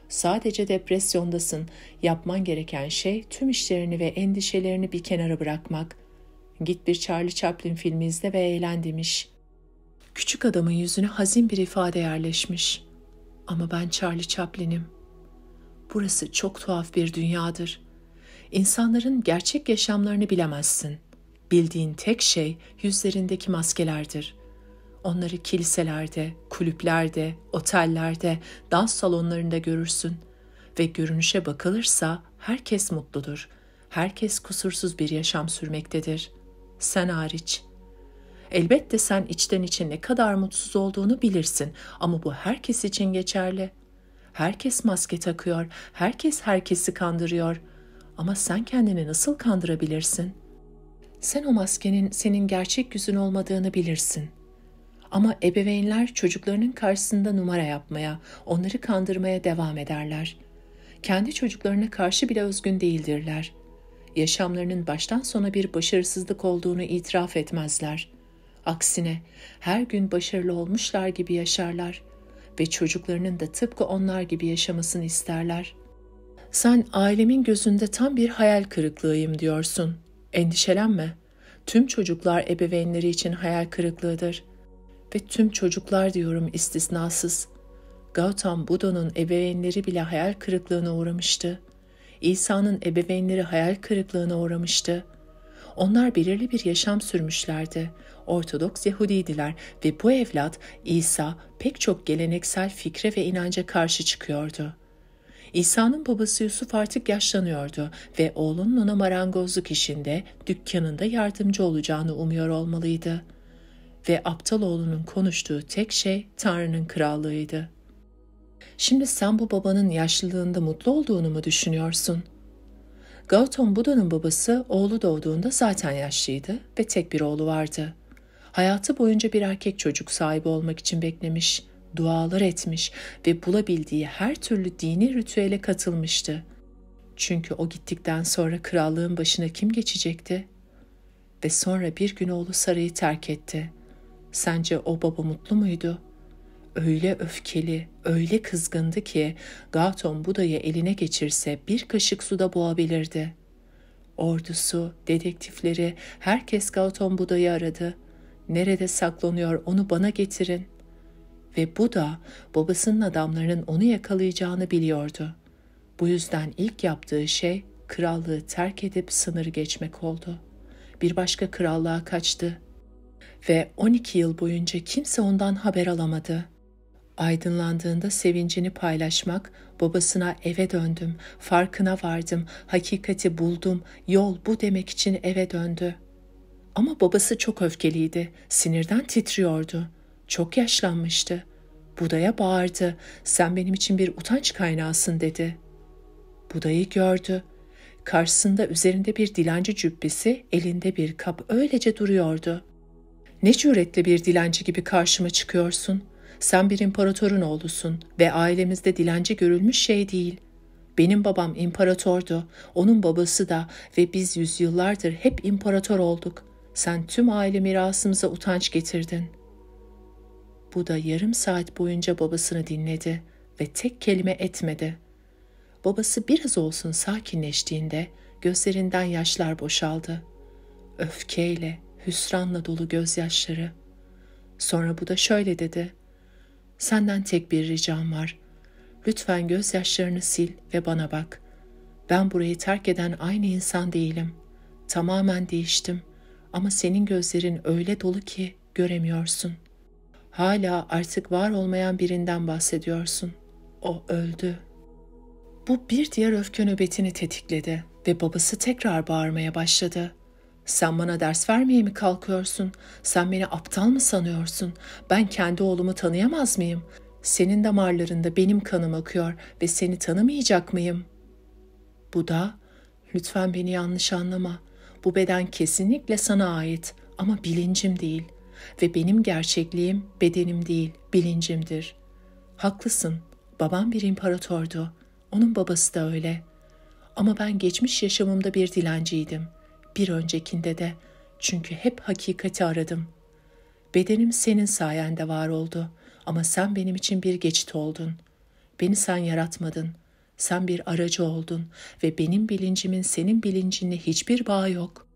Sadece depresyondasın. Yapman gereken şey tüm işlerini ve endişelerini bir kenara bırakmak. Git bir Charlie Chaplin filmi izle ve eğlen demiş. Küçük adamın yüzüne hazin bir ifade yerleşmiş. Ama ben Charlie Chaplin'im. Burası çok tuhaf bir dünyadır. İnsanların gerçek yaşamlarını bilemezsin. Bildiğin tek şey yüzlerindeki maskelerdir. Onları kiliselerde, kulüplerde, otellerde, dans salonlarında görürsün ve görünüşe bakılırsa herkes mutludur. Herkes kusursuz bir yaşam sürmektedir. Sen hariç. Elbette sen içten içe ne kadar mutsuz olduğunu bilirsin ama bu herkes için geçerli. Herkes maske takıyor, herkes herkesi kandırıyor. Ama sen kendini nasıl kandırabilirsin? Sen o maskenin senin gerçek yüzün olmadığını bilirsin.'' Ama ebeveynler çocuklarının karşısında numara yapmaya, onları kandırmaya devam ederler. Kendi çocuklarına karşı bile özgün değildirler. Yaşamlarının baştan sona bir başarısızlık olduğunu itiraf etmezler. Aksine her gün başarılı olmuşlar gibi yaşarlar ve çocuklarının da tıpkı onlar gibi yaşamasını isterler. Sen ailemin gözünde tam bir hayal kırıklığıyım diyorsun. Endişelenme. Tüm çocuklar ebeveynleri için hayal kırıklığıdır.'' ve tüm çocuklar diyorum istisnasız. Gautam Buda'nın ebeveynleri bile hayal kırıklığına uğramıştı. İsa'nın ebeveynleri hayal kırıklığına uğramıştı. Onlar belirli bir yaşam sürmüşlerdi. Ortodoks Yahudiydiler ve bu evlat İsa pek çok geleneksel fikre ve inanca karşı çıkıyordu.'' İsa'nın babası Yusuf artık yaşlanıyordu ve oğlunun ona marangozluk işinde, dükkanında yardımcı olacağını umuyor olmalıydı ve aptal oğlunun konuştuğu tek şey Tanrı'nın krallığıydı. Şimdi sen bu babanın yaşlılığında mutlu olduğunu mu düşünüyorsun? Gautam Buda'nın babası oğlu doğduğunda zaten yaşlıydı ve tek bir oğlu vardı. Hayatı boyunca bir erkek çocuk sahibi olmak için beklemiş, dualar etmiş ve bulabildiği her türlü dini ritüele katılmıştı. Çünkü o gittikten sonra krallığın başına kim geçecekti? Ve sonra bir gün oğlu sarayı terk etti.'' Sence o baba mutlu muydu? Öyle öfkeli, öyle kızgındı ki Gaton Buda'yı eline geçirse bir kaşık suda boğabilirdi. Ordusu, dedektifleri, herkes Gaton Buda'yı aradı. Nerede saklanıyor onu bana getirin. Ve Buda babasının adamlarının onu yakalayacağını biliyordu. Bu yüzden ilk yaptığı şey krallığı terk edip sınır geçmek oldu. Bir başka krallığa kaçtı ve 12 yıl boyunca kimse ondan haber alamadı. Aydınlandığında sevincini paylaşmak, babasına eve döndüm, farkına vardım, hakikati buldum, yol bu demek için eve döndü. Ama babası çok öfkeliydi, sinirden titriyordu. Çok yaşlanmıştı. Budaya bağırdı, sen benim için bir utanç kaynağısın dedi. Budayı gördü. Karşısında üzerinde bir dilenci cübbesi, elinde bir kap öylece duruyordu.'' Ne cüretle bir dilenci gibi karşıma çıkıyorsun? Sen bir imparatorun oğlusun ve ailemizde dilenci görülmüş şey değil. Benim babam imparatordu, onun babası da ve biz yüzyıllardır hep imparator olduk. Sen tüm aile mirasımıza utanç getirdin. Bu da yarım saat boyunca babasını dinledi ve tek kelime etmedi. Babası biraz olsun sakinleştiğinde gözlerinden yaşlar boşaldı. Öfkeyle, hüsranla dolu gözyaşları. Sonra bu da şöyle dedi. Senden tek bir ricam var. Lütfen gözyaşlarını sil ve bana bak. Ben burayı terk eden aynı insan değilim. Tamamen değiştim ama senin gözlerin öyle dolu ki göremiyorsun. Hala artık var olmayan birinden bahsediyorsun. O öldü. Bu bir diğer öfke nöbetini tetikledi ve babası tekrar bağırmaya başladı. Sen bana ders vermeye mi kalkıyorsun? Sen beni aptal mı sanıyorsun? Ben kendi oğlumu tanıyamaz mıyım? Senin damarlarında benim kanım akıyor ve seni tanımayacak mıyım? Bu da, lütfen beni yanlış anlama. Bu beden kesinlikle sana ait ama bilincim değil ve benim gerçekliğim bedenim değil, bilincimdir. Haklısın. Babam bir imparatordu. Onun babası da öyle. Ama ben geçmiş yaşamımda bir dilenciydim.'' bir öncekinde de çünkü hep hakikati aradım. Bedenim senin sayende var oldu ama sen benim için bir geçit oldun. Beni sen yaratmadın. Sen bir aracı oldun ve benim bilincimin senin bilincinle hiçbir bağı yok.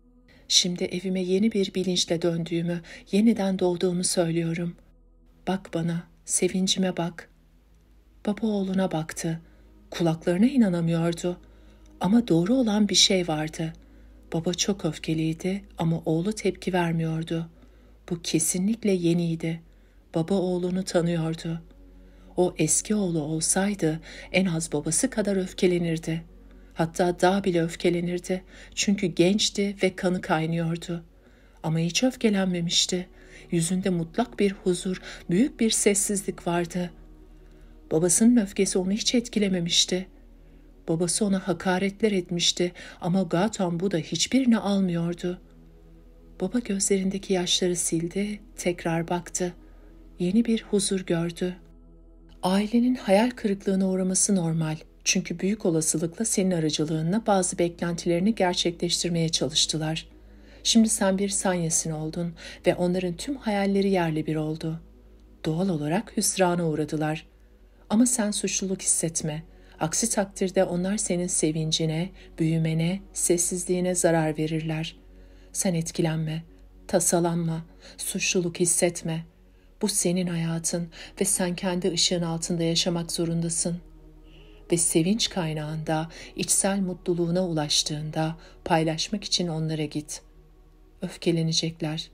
Şimdi evime yeni bir bilinçle döndüğümü, yeniden doğduğumu söylüyorum. Bak bana, sevincime bak. Baba oğluna baktı. Kulaklarına inanamıyordu. Ama doğru olan bir şey vardı.'' Baba çok öfkeliydi ama oğlu tepki vermiyordu. Bu kesinlikle yeniydi. Baba oğlunu tanıyordu. O eski oğlu olsaydı en az babası kadar öfkelenirdi. Hatta daha bile öfkelenirdi çünkü gençti ve kanı kaynıyordu. Ama hiç öfkelenmemişti. Yüzünde mutlak bir huzur, büyük bir sessizlik vardı. Babasının öfkesi onu hiç etkilememişti.'' Babası ona hakaretler etmişti ama Gautam da hiçbirini almıyordu. Baba gözlerindeki yaşları sildi, tekrar baktı. Yeni bir huzur gördü. Ailenin hayal kırıklığına uğraması normal. Çünkü büyük olasılıkla senin aracılığınla bazı beklentilerini gerçekleştirmeye çalıştılar. Şimdi sen bir sanyesin oldun ve onların tüm hayalleri yerle bir oldu. Doğal olarak hüsrana uğradılar. Ama sen suçluluk hissetme.'' Aksi takdirde onlar senin sevincine, büyümene, sessizliğine zarar verirler. Sen etkilenme, tasalanma, suçluluk hissetme. Bu senin hayatın ve sen kendi ışığın altında yaşamak zorundasın.'' ve sevinç kaynağında içsel mutluluğuna ulaştığında paylaşmak için onlara git. Öfkelenecekler.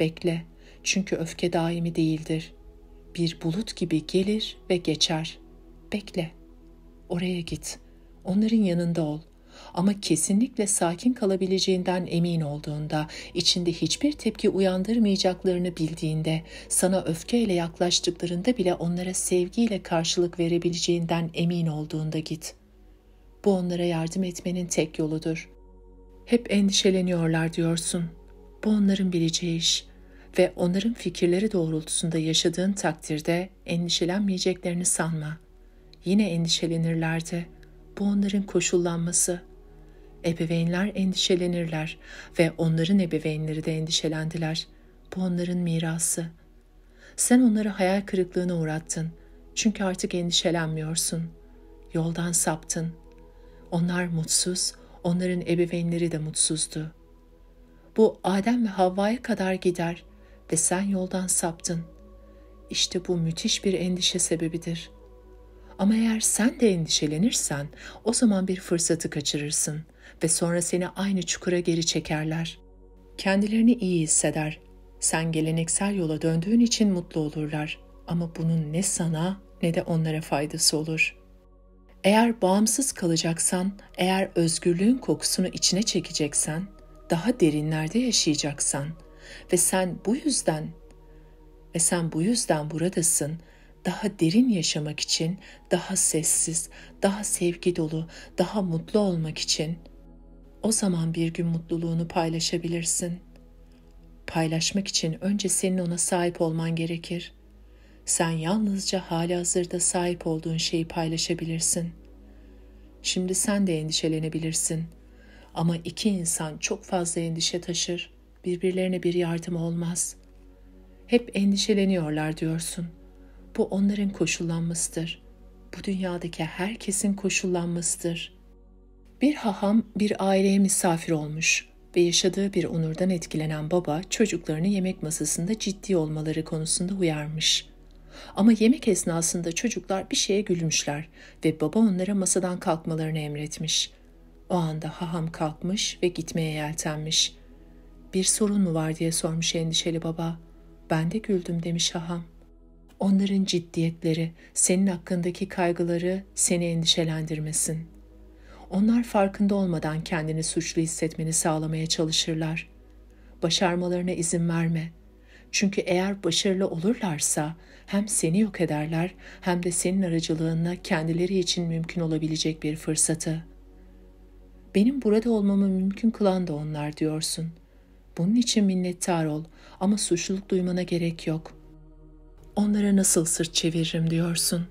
Bekle. Çünkü öfke daimi değildir. Bir bulut gibi gelir ve geçer. Bekle. Oraya git. Onların yanında ol. Ama kesinlikle sakin kalabileceğinden emin olduğunda, içinde hiçbir tepki uyandırmayacaklarını bildiğinde, sana öfkeyle yaklaştıklarında bile onlara sevgiyle karşılık verebileceğinden emin olduğunda git. Bu onlara yardım etmenin tek yoludur. Hep endişeleniyorlar diyorsun. Bu onların bileceği iş.'' ve onların fikirleri doğrultusunda yaşadığın takdirde endişelenmeyeceklerini sanma yine endişelenirlerdi. Bu onların koşullanması. Ebeveynler endişelenirler ve onların ebeveynleri de endişelendiler. Bu onların mirası. Sen onları hayal kırıklığına uğrattın. Çünkü artık endişelenmiyorsun. Yoldan saptın. Onlar mutsuz, onların ebeveynleri de mutsuzdu. Bu Adem ve Havva'ya kadar gider ve sen yoldan saptın. İşte bu müthiş bir endişe sebebidir.'' Ama eğer sen de endişelenirsen o zaman bir fırsatı kaçırırsın ve sonra seni aynı çukura geri çekerler. Kendilerini iyi hisseder. Sen geleneksel yola döndüğün için mutlu olurlar ama bunun ne sana ne de onlara faydası olur. Eğer bağımsız kalacaksan, eğer özgürlüğün kokusunu içine çekeceksen, daha derinlerde yaşayacaksan ve sen bu yüzden ve sen bu yüzden buradasın daha derin yaşamak için, daha sessiz, daha sevgi dolu, daha mutlu olmak için o zaman bir gün mutluluğunu paylaşabilirsin. Paylaşmak için önce senin ona sahip olman gerekir. Sen yalnızca hali hazırda sahip olduğun şeyi paylaşabilirsin. Şimdi sen de endişelenebilirsin. Ama iki insan çok fazla endişe taşır. Birbirlerine bir yardım olmaz. Hep endişeleniyorlar diyorsun.'' Bu onların koşullanmasıdır. Bu dünyadaki herkesin koşullanmasıdır. Bir haham bir aileye misafir olmuş ve yaşadığı bir onurdan etkilenen baba çocuklarını yemek masasında ciddi olmaları konusunda uyarmış. Ama yemek esnasında çocuklar bir şeye gülmüşler ve baba onlara masadan kalkmalarını emretmiş. O anda haham kalkmış ve gitmeye yeltenmiş. Bir sorun mu var diye sormuş endişeli baba. Ben de güldüm demiş haham. Onların ciddiyetleri, senin hakkındaki kaygıları seni endişelendirmesin. Onlar farkında olmadan kendini suçlu hissetmeni sağlamaya çalışırlar. Başarmalarına izin verme. Çünkü eğer başarılı olurlarsa hem seni yok ederler hem de senin aracılığınla kendileri için mümkün olabilecek bir fırsatı. Benim burada olmamı mümkün kılan da onlar diyorsun. Bunun için minnettar ol ama suçluluk duymana gerek yok onlara nasıl sırt çeviririm diyorsun.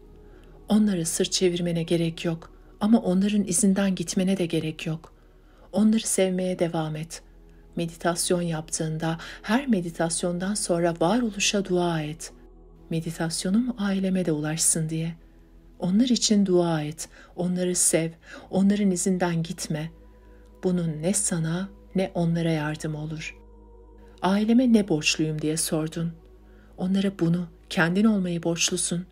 Onlara sırt çevirmene gerek yok ama onların izinden gitmene de gerek yok. Onları sevmeye devam et. Meditasyon yaptığında her meditasyondan sonra varoluşa dua et. Meditasyonum aileme de ulaşsın diye. Onlar için dua et, onları sev, onların izinden gitme. Bunun ne sana ne onlara yardım olur. Aileme ne borçluyum diye sordun. Onlara bunu, kendin olmayı borçlusun.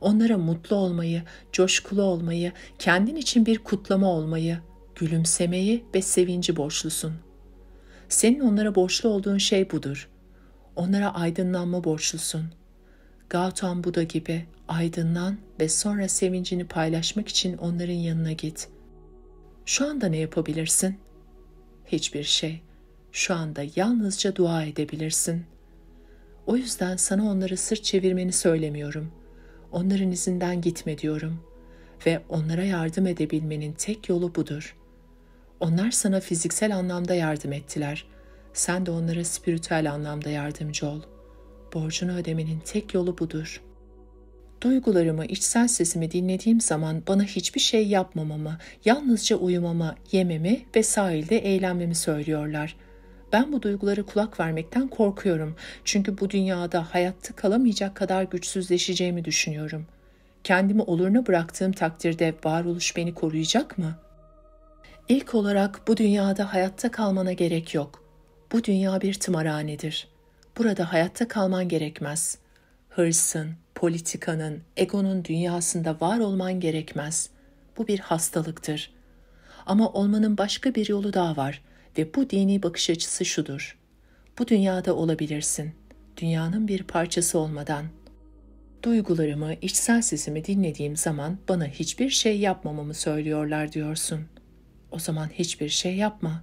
Onlara mutlu olmayı, coşkulu olmayı, kendin için bir kutlama olmayı, gülümsemeyi ve sevinci borçlusun. Senin onlara borçlu olduğun şey budur. Onlara aydınlanma borçlusun. Gautam Buda gibi aydınlan ve sonra sevincini paylaşmak için onların yanına git. Şu anda ne yapabilirsin? Hiçbir şey. Şu anda yalnızca dua edebilirsin.'' O yüzden sana onlara sırt çevirmeni söylemiyorum. Onların izinden gitme diyorum. Ve onlara yardım edebilmenin tek yolu budur. Onlar sana fiziksel anlamda yardım ettiler. Sen de onlara spiritüel anlamda yardımcı ol. Borcunu ödemenin tek yolu budur.'' duygularımı, içsel sesimi dinlediğim zaman bana hiçbir şey yapmamamı, yalnızca uyumamı, yememi ve sahilde eğlenmemi söylüyorlar. Ben bu duygulara kulak vermekten korkuyorum. Çünkü bu dünyada hayatta kalamayacak kadar güçsüzleşeceğimi düşünüyorum. Kendimi oluruna bıraktığım takdirde varoluş beni koruyacak mı? İlk olarak bu dünyada hayatta kalmana gerek yok. Bu dünya bir tımarhanedir. Burada hayatta kalman gerekmez. Hırsın, politikanın, egonun dünyasında var olman gerekmez. Bu bir hastalıktır. Ama olmanın başka bir yolu daha var ve bu dini bakış açısı şudur. Bu dünyada olabilirsin. Dünyanın bir parçası olmadan. Duygularımı, içsel sesimi dinlediğim zaman bana hiçbir şey yapmamamı söylüyorlar diyorsun. O zaman hiçbir şey yapma.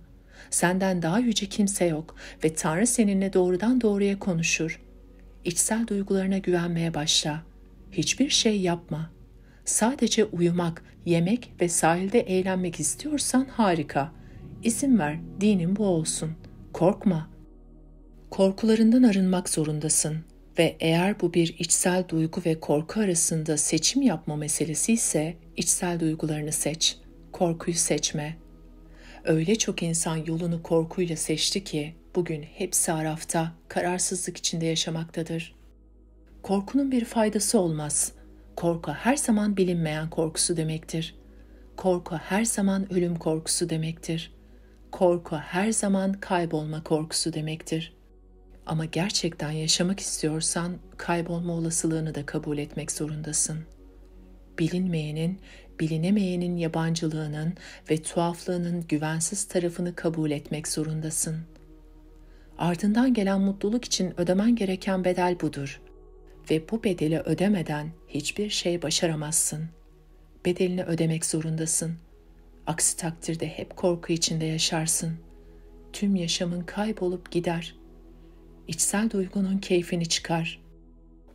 Senden daha yüce kimse yok ve Tanrı seninle doğrudan doğruya konuşur. İçsel duygularına güvenmeye başla. Hiçbir şey yapma. Sadece uyumak, yemek ve sahilde eğlenmek istiyorsan harika.'' İsim ver, dinin bu olsun. Korkma. Korkularından arınmak zorundasın ve eğer bu bir içsel duygu ve korku arasında seçim yapma meselesi ise içsel duygularını seç. Korkuyu seçme. Öyle çok insan yolunu korkuyla seçti ki bugün hepsi arafta, kararsızlık içinde yaşamaktadır. Korkunun bir faydası olmaz. Korku her zaman bilinmeyen korkusu demektir. Korku her zaman ölüm korkusu demektir korku her zaman kaybolma korkusu demektir. Ama gerçekten yaşamak istiyorsan kaybolma olasılığını da kabul etmek zorundasın. Bilinmeyenin, bilinemeyenin yabancılığının ve tuhaflığının güvensiz tarafını kabul etmek zorundasın. Ardından gelen mutluluk için ödemen gereken bedel budur. Ve bu bedeli ödemeden hiçbir şey başaramazsın. Bedelini ödemek zorundasın.'' Aksi takdirde hep korku içinde yaşarsın. Tüm yaşamın kaybolup gider. İçsel duygunun keyfini çıkar.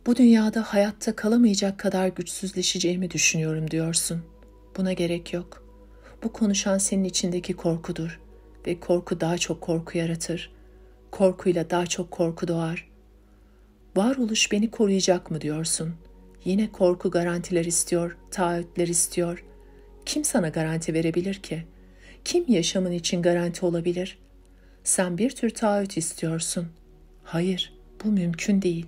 Bu dünyada hayatta kalamayacak kadar güçsüzleşeceğimi düşünüyorum diyorsun. Buna gerek yok. Bu konuşan senin içindeki korkudur ve korku daha çok korku yaratır. Korkuyla daha çok korku doğar. Varoluş beni koruyacak mı diyorsun? Yine korku garantiler istiyor, taahhütler istiyor.'' Kim sana garanti verebilir ki? Kim yaşamın için garanti olabilir? Sen bir tür taahhüt istiyorsun. Hayır, bu mümkün değil.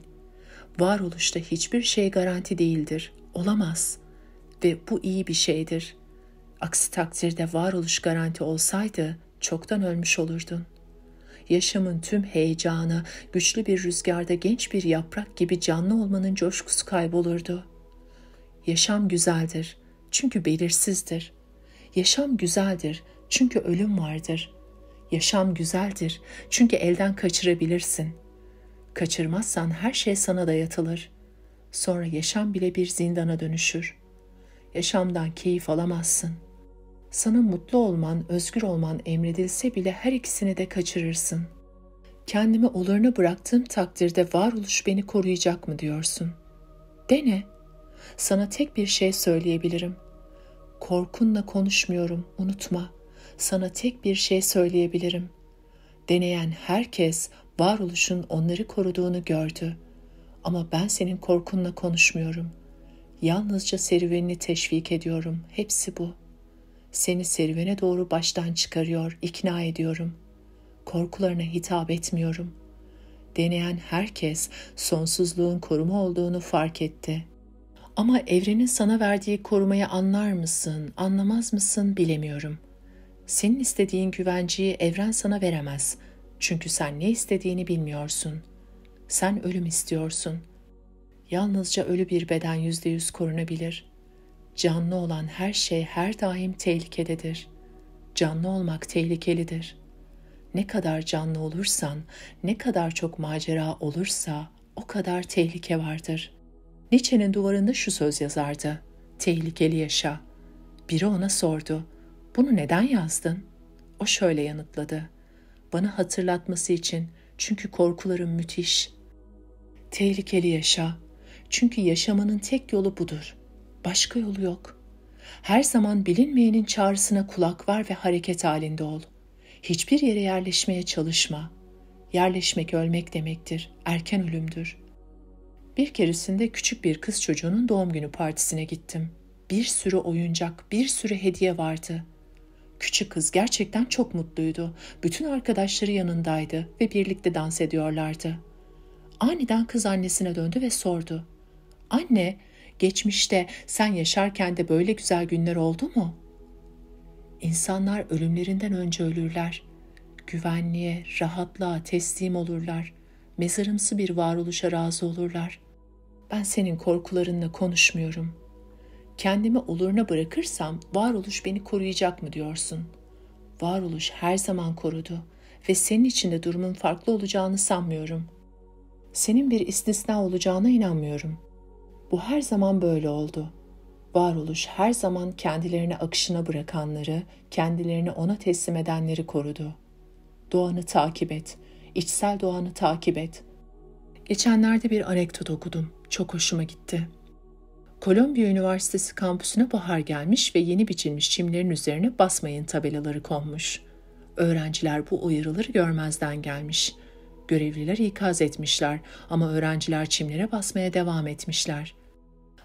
Varoluşta hiçbir şey garanti değildir. Olamaz. Ve bu iyi bir şeydir. Aksi takdirde varoluş garanti olsaydı çoktan ölmüş olurdun. Yaşamın tüm heyecanı güçlü bir rüzgarda genç bir yaprak gibi canlı olmanın coşkusu kaybolurdu. Yaşam güzeldir.'' çünkü belirsizdir. Yaşam güzeldir çünkü ölüm vardır. Yaşam güzeldir çünkü elden kaçırabilirsin. Kaçırmazsan her şey sana dayatılır. Sonra yaşam bile bir zindana dönüşür. Yaşamdan keyif alamazsın. Sana mutlu olman, özgür olman emredilse bile her ikisini de kaçırırsın. Kendimi olurunu bıraktığım takdirde varoluş beni koruyacak mı diyorsun? Dene.'' Sana tek bir şey söyleyebilirim. Korkunla konuşmuyorum, unutma. Sana tek bir şey söyleyebilirim. Deneyen herkes varoluşun onları koruduğunu gördü. Ama ben senin korkunla konuşmuyorum. Yalnızca serüvenini teşvik ediyorum. Hepsi bu. Seni serüvene doğru baştan çıkarıyor, ikna ediyorum. Korkularına hitap etmiyorum.'' deneyen herkes sonsuzluğun koruma olduğunu fark etti. Ama evrenin sana verdiği korumayı anlar mısın, anlamaz mısın bilemiyorum. Senin istediğin güvenciyi evren sana veremez. Çünkü sen ne istediğini bilmiyorsun. Sen ölüm istiyorsun. Yalnızca ölü bir beden yüzde yüz korunabilir. Canlı olan her şey her daim tehlikededir. Canlı olmak tehlikelidir. Ne kadar canlı olursan, ne kadar çok macera olursa o kadar tehlike vardır.'' Nietzsche'nin duvarında şu söz yazardı. Tehlikeli yaşa. Biri ona sordu. Bunu neden yazdın? O şöyle yanıtladı. Bana hatırlatması için çünkü korkularım müthiş. Tehlikeli yaşa. Çünkü yaşamanın tek yolu budur. Başka yolu yok. Her zaman bilinmeyenin çağrısına kulak ver ve hareket halinde ol. Hiçbir yere yerleşmeye çalışma. Yerleşmek ölmek demektir. Erken ölümdür.'' Bir keresinde küçük bir kız çocuğunun doğum günü partisine gittim. Bir sürü oyuncak, bir sürü hediye vardı. Küçük kız gerçekten çok mutluydu. Bütün arkadaşları yanındaydı ve birlikte dans ediyorlardı. Aniden kız annesine döndü ve sordu. Anne, geçmişte sen yaşarken de böyle güzel günler oldu mu? İnsanlar ölümlerinden önce ölürler. Güvenliğe, rahatlığa teslim olurlar. Mezarımsı bir varoluşa razı olurlar. Ben senin korkularınla konuşmuyorum. Kendimi oluruna bırakırsam varoluş beni koruyacak mı diyorsun? Varoluş her zaman korudu ve senin içinde durumun farklı olacağını sanmıyorum. Senin bir istisna olacağına inanmıyorum. Bu her zaman böyle oldu. Varoluş her zaman kendilerini akışına bırakanları, kendilerini ona teslim edenleri korudu. Doğanı takip et, içsel doğanı takip et. Geçenlerde bir anekdot okudum. Çok hoşuma gitti. Kolombiya Üniversitesi kampüsüne bahar gelmiş ve yeni biçilmiş çimlerin üzerine basmayın tabelaları konmuş. Öğrenciler bu uyarıları görmezden gelmiş. Görevliler ikaz etmişler ama öğrenciler çimlere basmaya devam etmişler.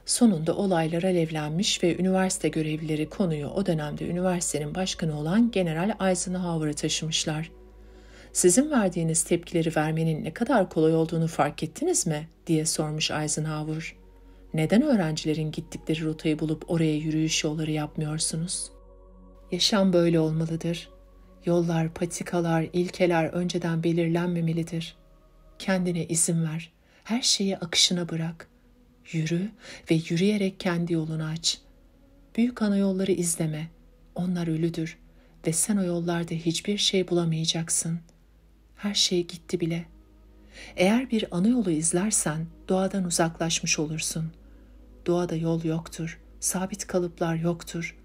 Sonunda olaylar alevlenmiş ve üniversite görevlileri konuyu o dönemde üniversitenin başkanı olan General Eisenhower'a taşımışlar.'' sizin verdiğiniz tepkileri vermenin ne kadar kolay olduğunu fark ettiniz mi? diye sormuş Eisenhower. Neden öğrencilerin gittikleri rotayı bulup oraya yürüyüş yolları yapmıyorsunuz? Yaşam böyle olmalıdır. Yollar, patikalar, ilkeler önceden belirlenmemelidir. Kendine izin ver. Her şeyi akışına bırak. Yürü ve yürüyerek kendi yolunu aç. Büyük ana yolları izleme. Onlar ölüdür ve sen o yollarda hiçbir şey bulamayacaksın her şey gitti bile. Eğer bir ana yolu izlersen doğadan uzaklaşmış olursun. Doğada yol yoktur, sabit kalıplar yoktur.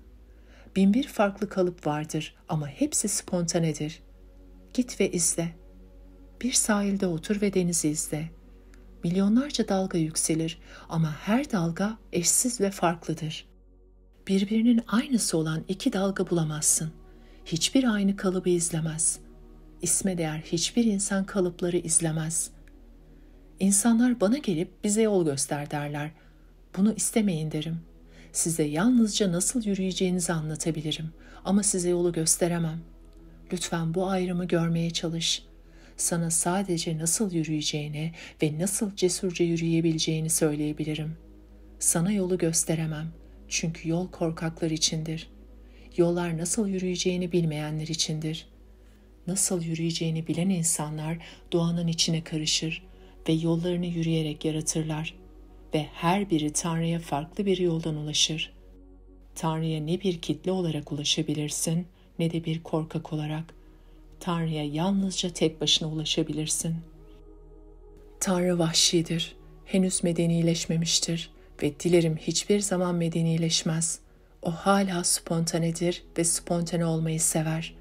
Binbir farklı kalıp vardır ama hepsi spontanedir. Git ve izle. Bir sahilde otur ve denizi izle. Milyonlarca dalga yükselir ama her dalga eşsiz ve farklıdır. Birbirinin aynısı olan iki dalga bulamazsın. Hiçbir aynı kalıbı izlemez.'' İsme değer hiçbir insan kalıpları izlemez. İnsanlar bana gelip bize yol göster derler. Bunu istemeyin derim. Size yalnızca nasıl yürüyeceğinizi anlatabilirim ama size yolu gösteremem. Lütfen bu ayrımı görmeye çalış. Sana sadece nasıl yürüyeceğini ve nasıl cesurca yürüyebileceğini söyleyebilirim. Sana yolu gösteremem çünkü yol korkaklar içindir. Yollar nasıl yürüyeceğini bilmeyenler içindir.'' nasıl yürüyeceğini bilen insanlar doğanın içine karışır ve yollarını yürüyerek yaratırlar ve her biri Tanrı'ya farklı bir yoldan ulaşır. Tanrı'ya ne bir kitle olarak ulaşabilirsin ne de bir korkak olarak. Tanrı'ya yalnızca tek başına ulaşabilirsin. Tanrı vahşidir, henüz medenileşmemiştir ve dilerim hiçbir zaman medenileşmez. O hala spontanedir ve spontane olmayı sever.''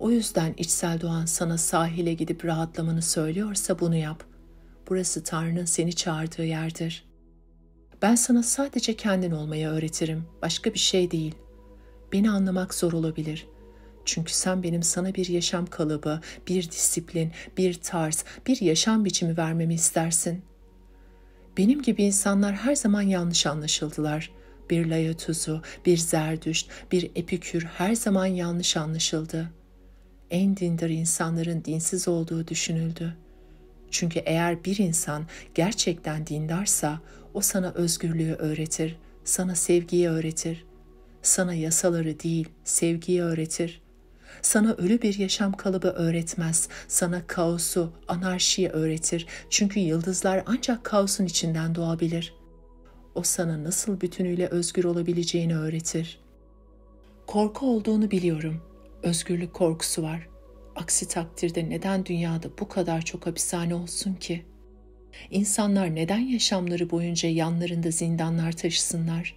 O yüzden içsel doğan sana sahile gidip rahatlamanı söylüyorsa bunu yap. Burası Tanrı'nın seni çağırdığı yerdir. Ben sana sadece kendin olmayı öğretirim. Başka bir şey değil. Beni anlamak zor olabilir. Çünkü sen benim sana bir yaşam kalıbı, bir disiplin, bir tarz, bir yaşam biçimi vermemi istersin. Benim gibi insanlar her zaman yanlış anlaşıldılar.'' bir Layotuzu, bir Zerdüşt, bir Epikür her zaman yanlış anlaşıldı en dindar insanların dinsiz olduğu düşünüldü. Çünkü eğer bir insan gerçekten dindarsa o sana özgürlüğü öğretir, sana sevgiyi öğretir. Sana yasaları değil, sevgiyi öğretir. Sana ölü bir yaşam kalıbı öğretmez, sana kaosu, anarşiyi öğretir. Çünkü yıldızlar ancak kaosun içinden doğabilir. O sana nasıl bütünüyle özgür olabileceğini öğretir. Korku olduğunu biliyorum.'' özgürlük korkusu var. Aksi takdirde neden dünyada bu kadar çok hapishane olsun ki? İnsanlar neden yaşamları boyunca yanlarında zindanlar taşısınlar?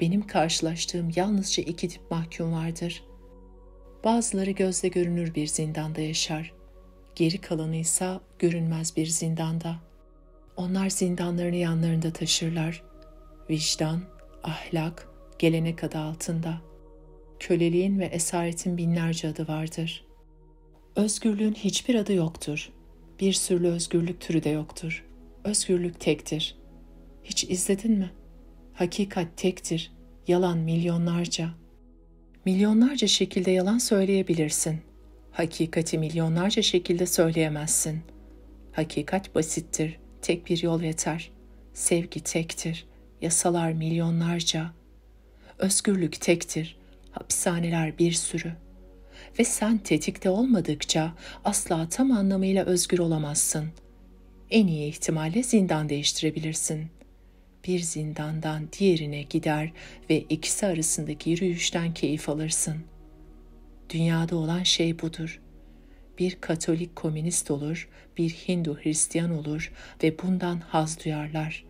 Benim karşılaştığım yalnızca iki tip mahkum vardır. Bazıları gözle görünür bir zindanda yaşar. Geri kalanı ise görünmez bir zindanda. Onlar zindanlarını yanlarında taşırlar. Vicdan, ahlak, gelenek adı altında.'' köleliğin ve esaretin binlerce adı vardır. Özgürlüğün hiçbir adı yoktur. Bir sürü özgürlük türü de yoktur. Özgürlük tektir. Hiç izledin mi? Hakikat tektir, yalan milyonlarca. Milyonlarca şekilde yalan söyleyebilirsin. Hakikati milyonlarca şekilde söyleyemezsin. Hakikat basittir, tek bir yol yeter. Sevgi tektir, yasalar milyonlarca. Özgürlük tektir, hapishaneler bir sürü. Ve sen tetikte olmadıkça asla tam anlamıyla özgür olamazsın. En iyi ihtimalle zindan değiştirebilirsin. Bir zindandan diğerine gider ve ikisi arasındaki yürüyüşten keyif alırsın. Dünyada olan şey budur.'' bir Katolik komünist olur, bir Hindu Hristiyan olur ve bundan haz duyarlar.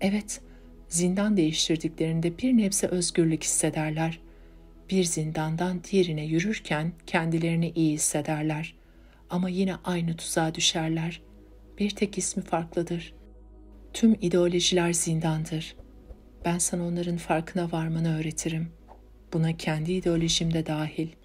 Evet, zindan değiştirdiklerinde bir nebze özgürlük hissederler bir zindandan diğerine yürürken kendilerini iyi hissederler. Ama yine aynı tuzağa düşerler. Bir tek ismi farklıdır. Tüm ideolojiler zindandır. Ben sana onların farkına varmanı öğretirim. Buna kendi ideolojim de dahil.''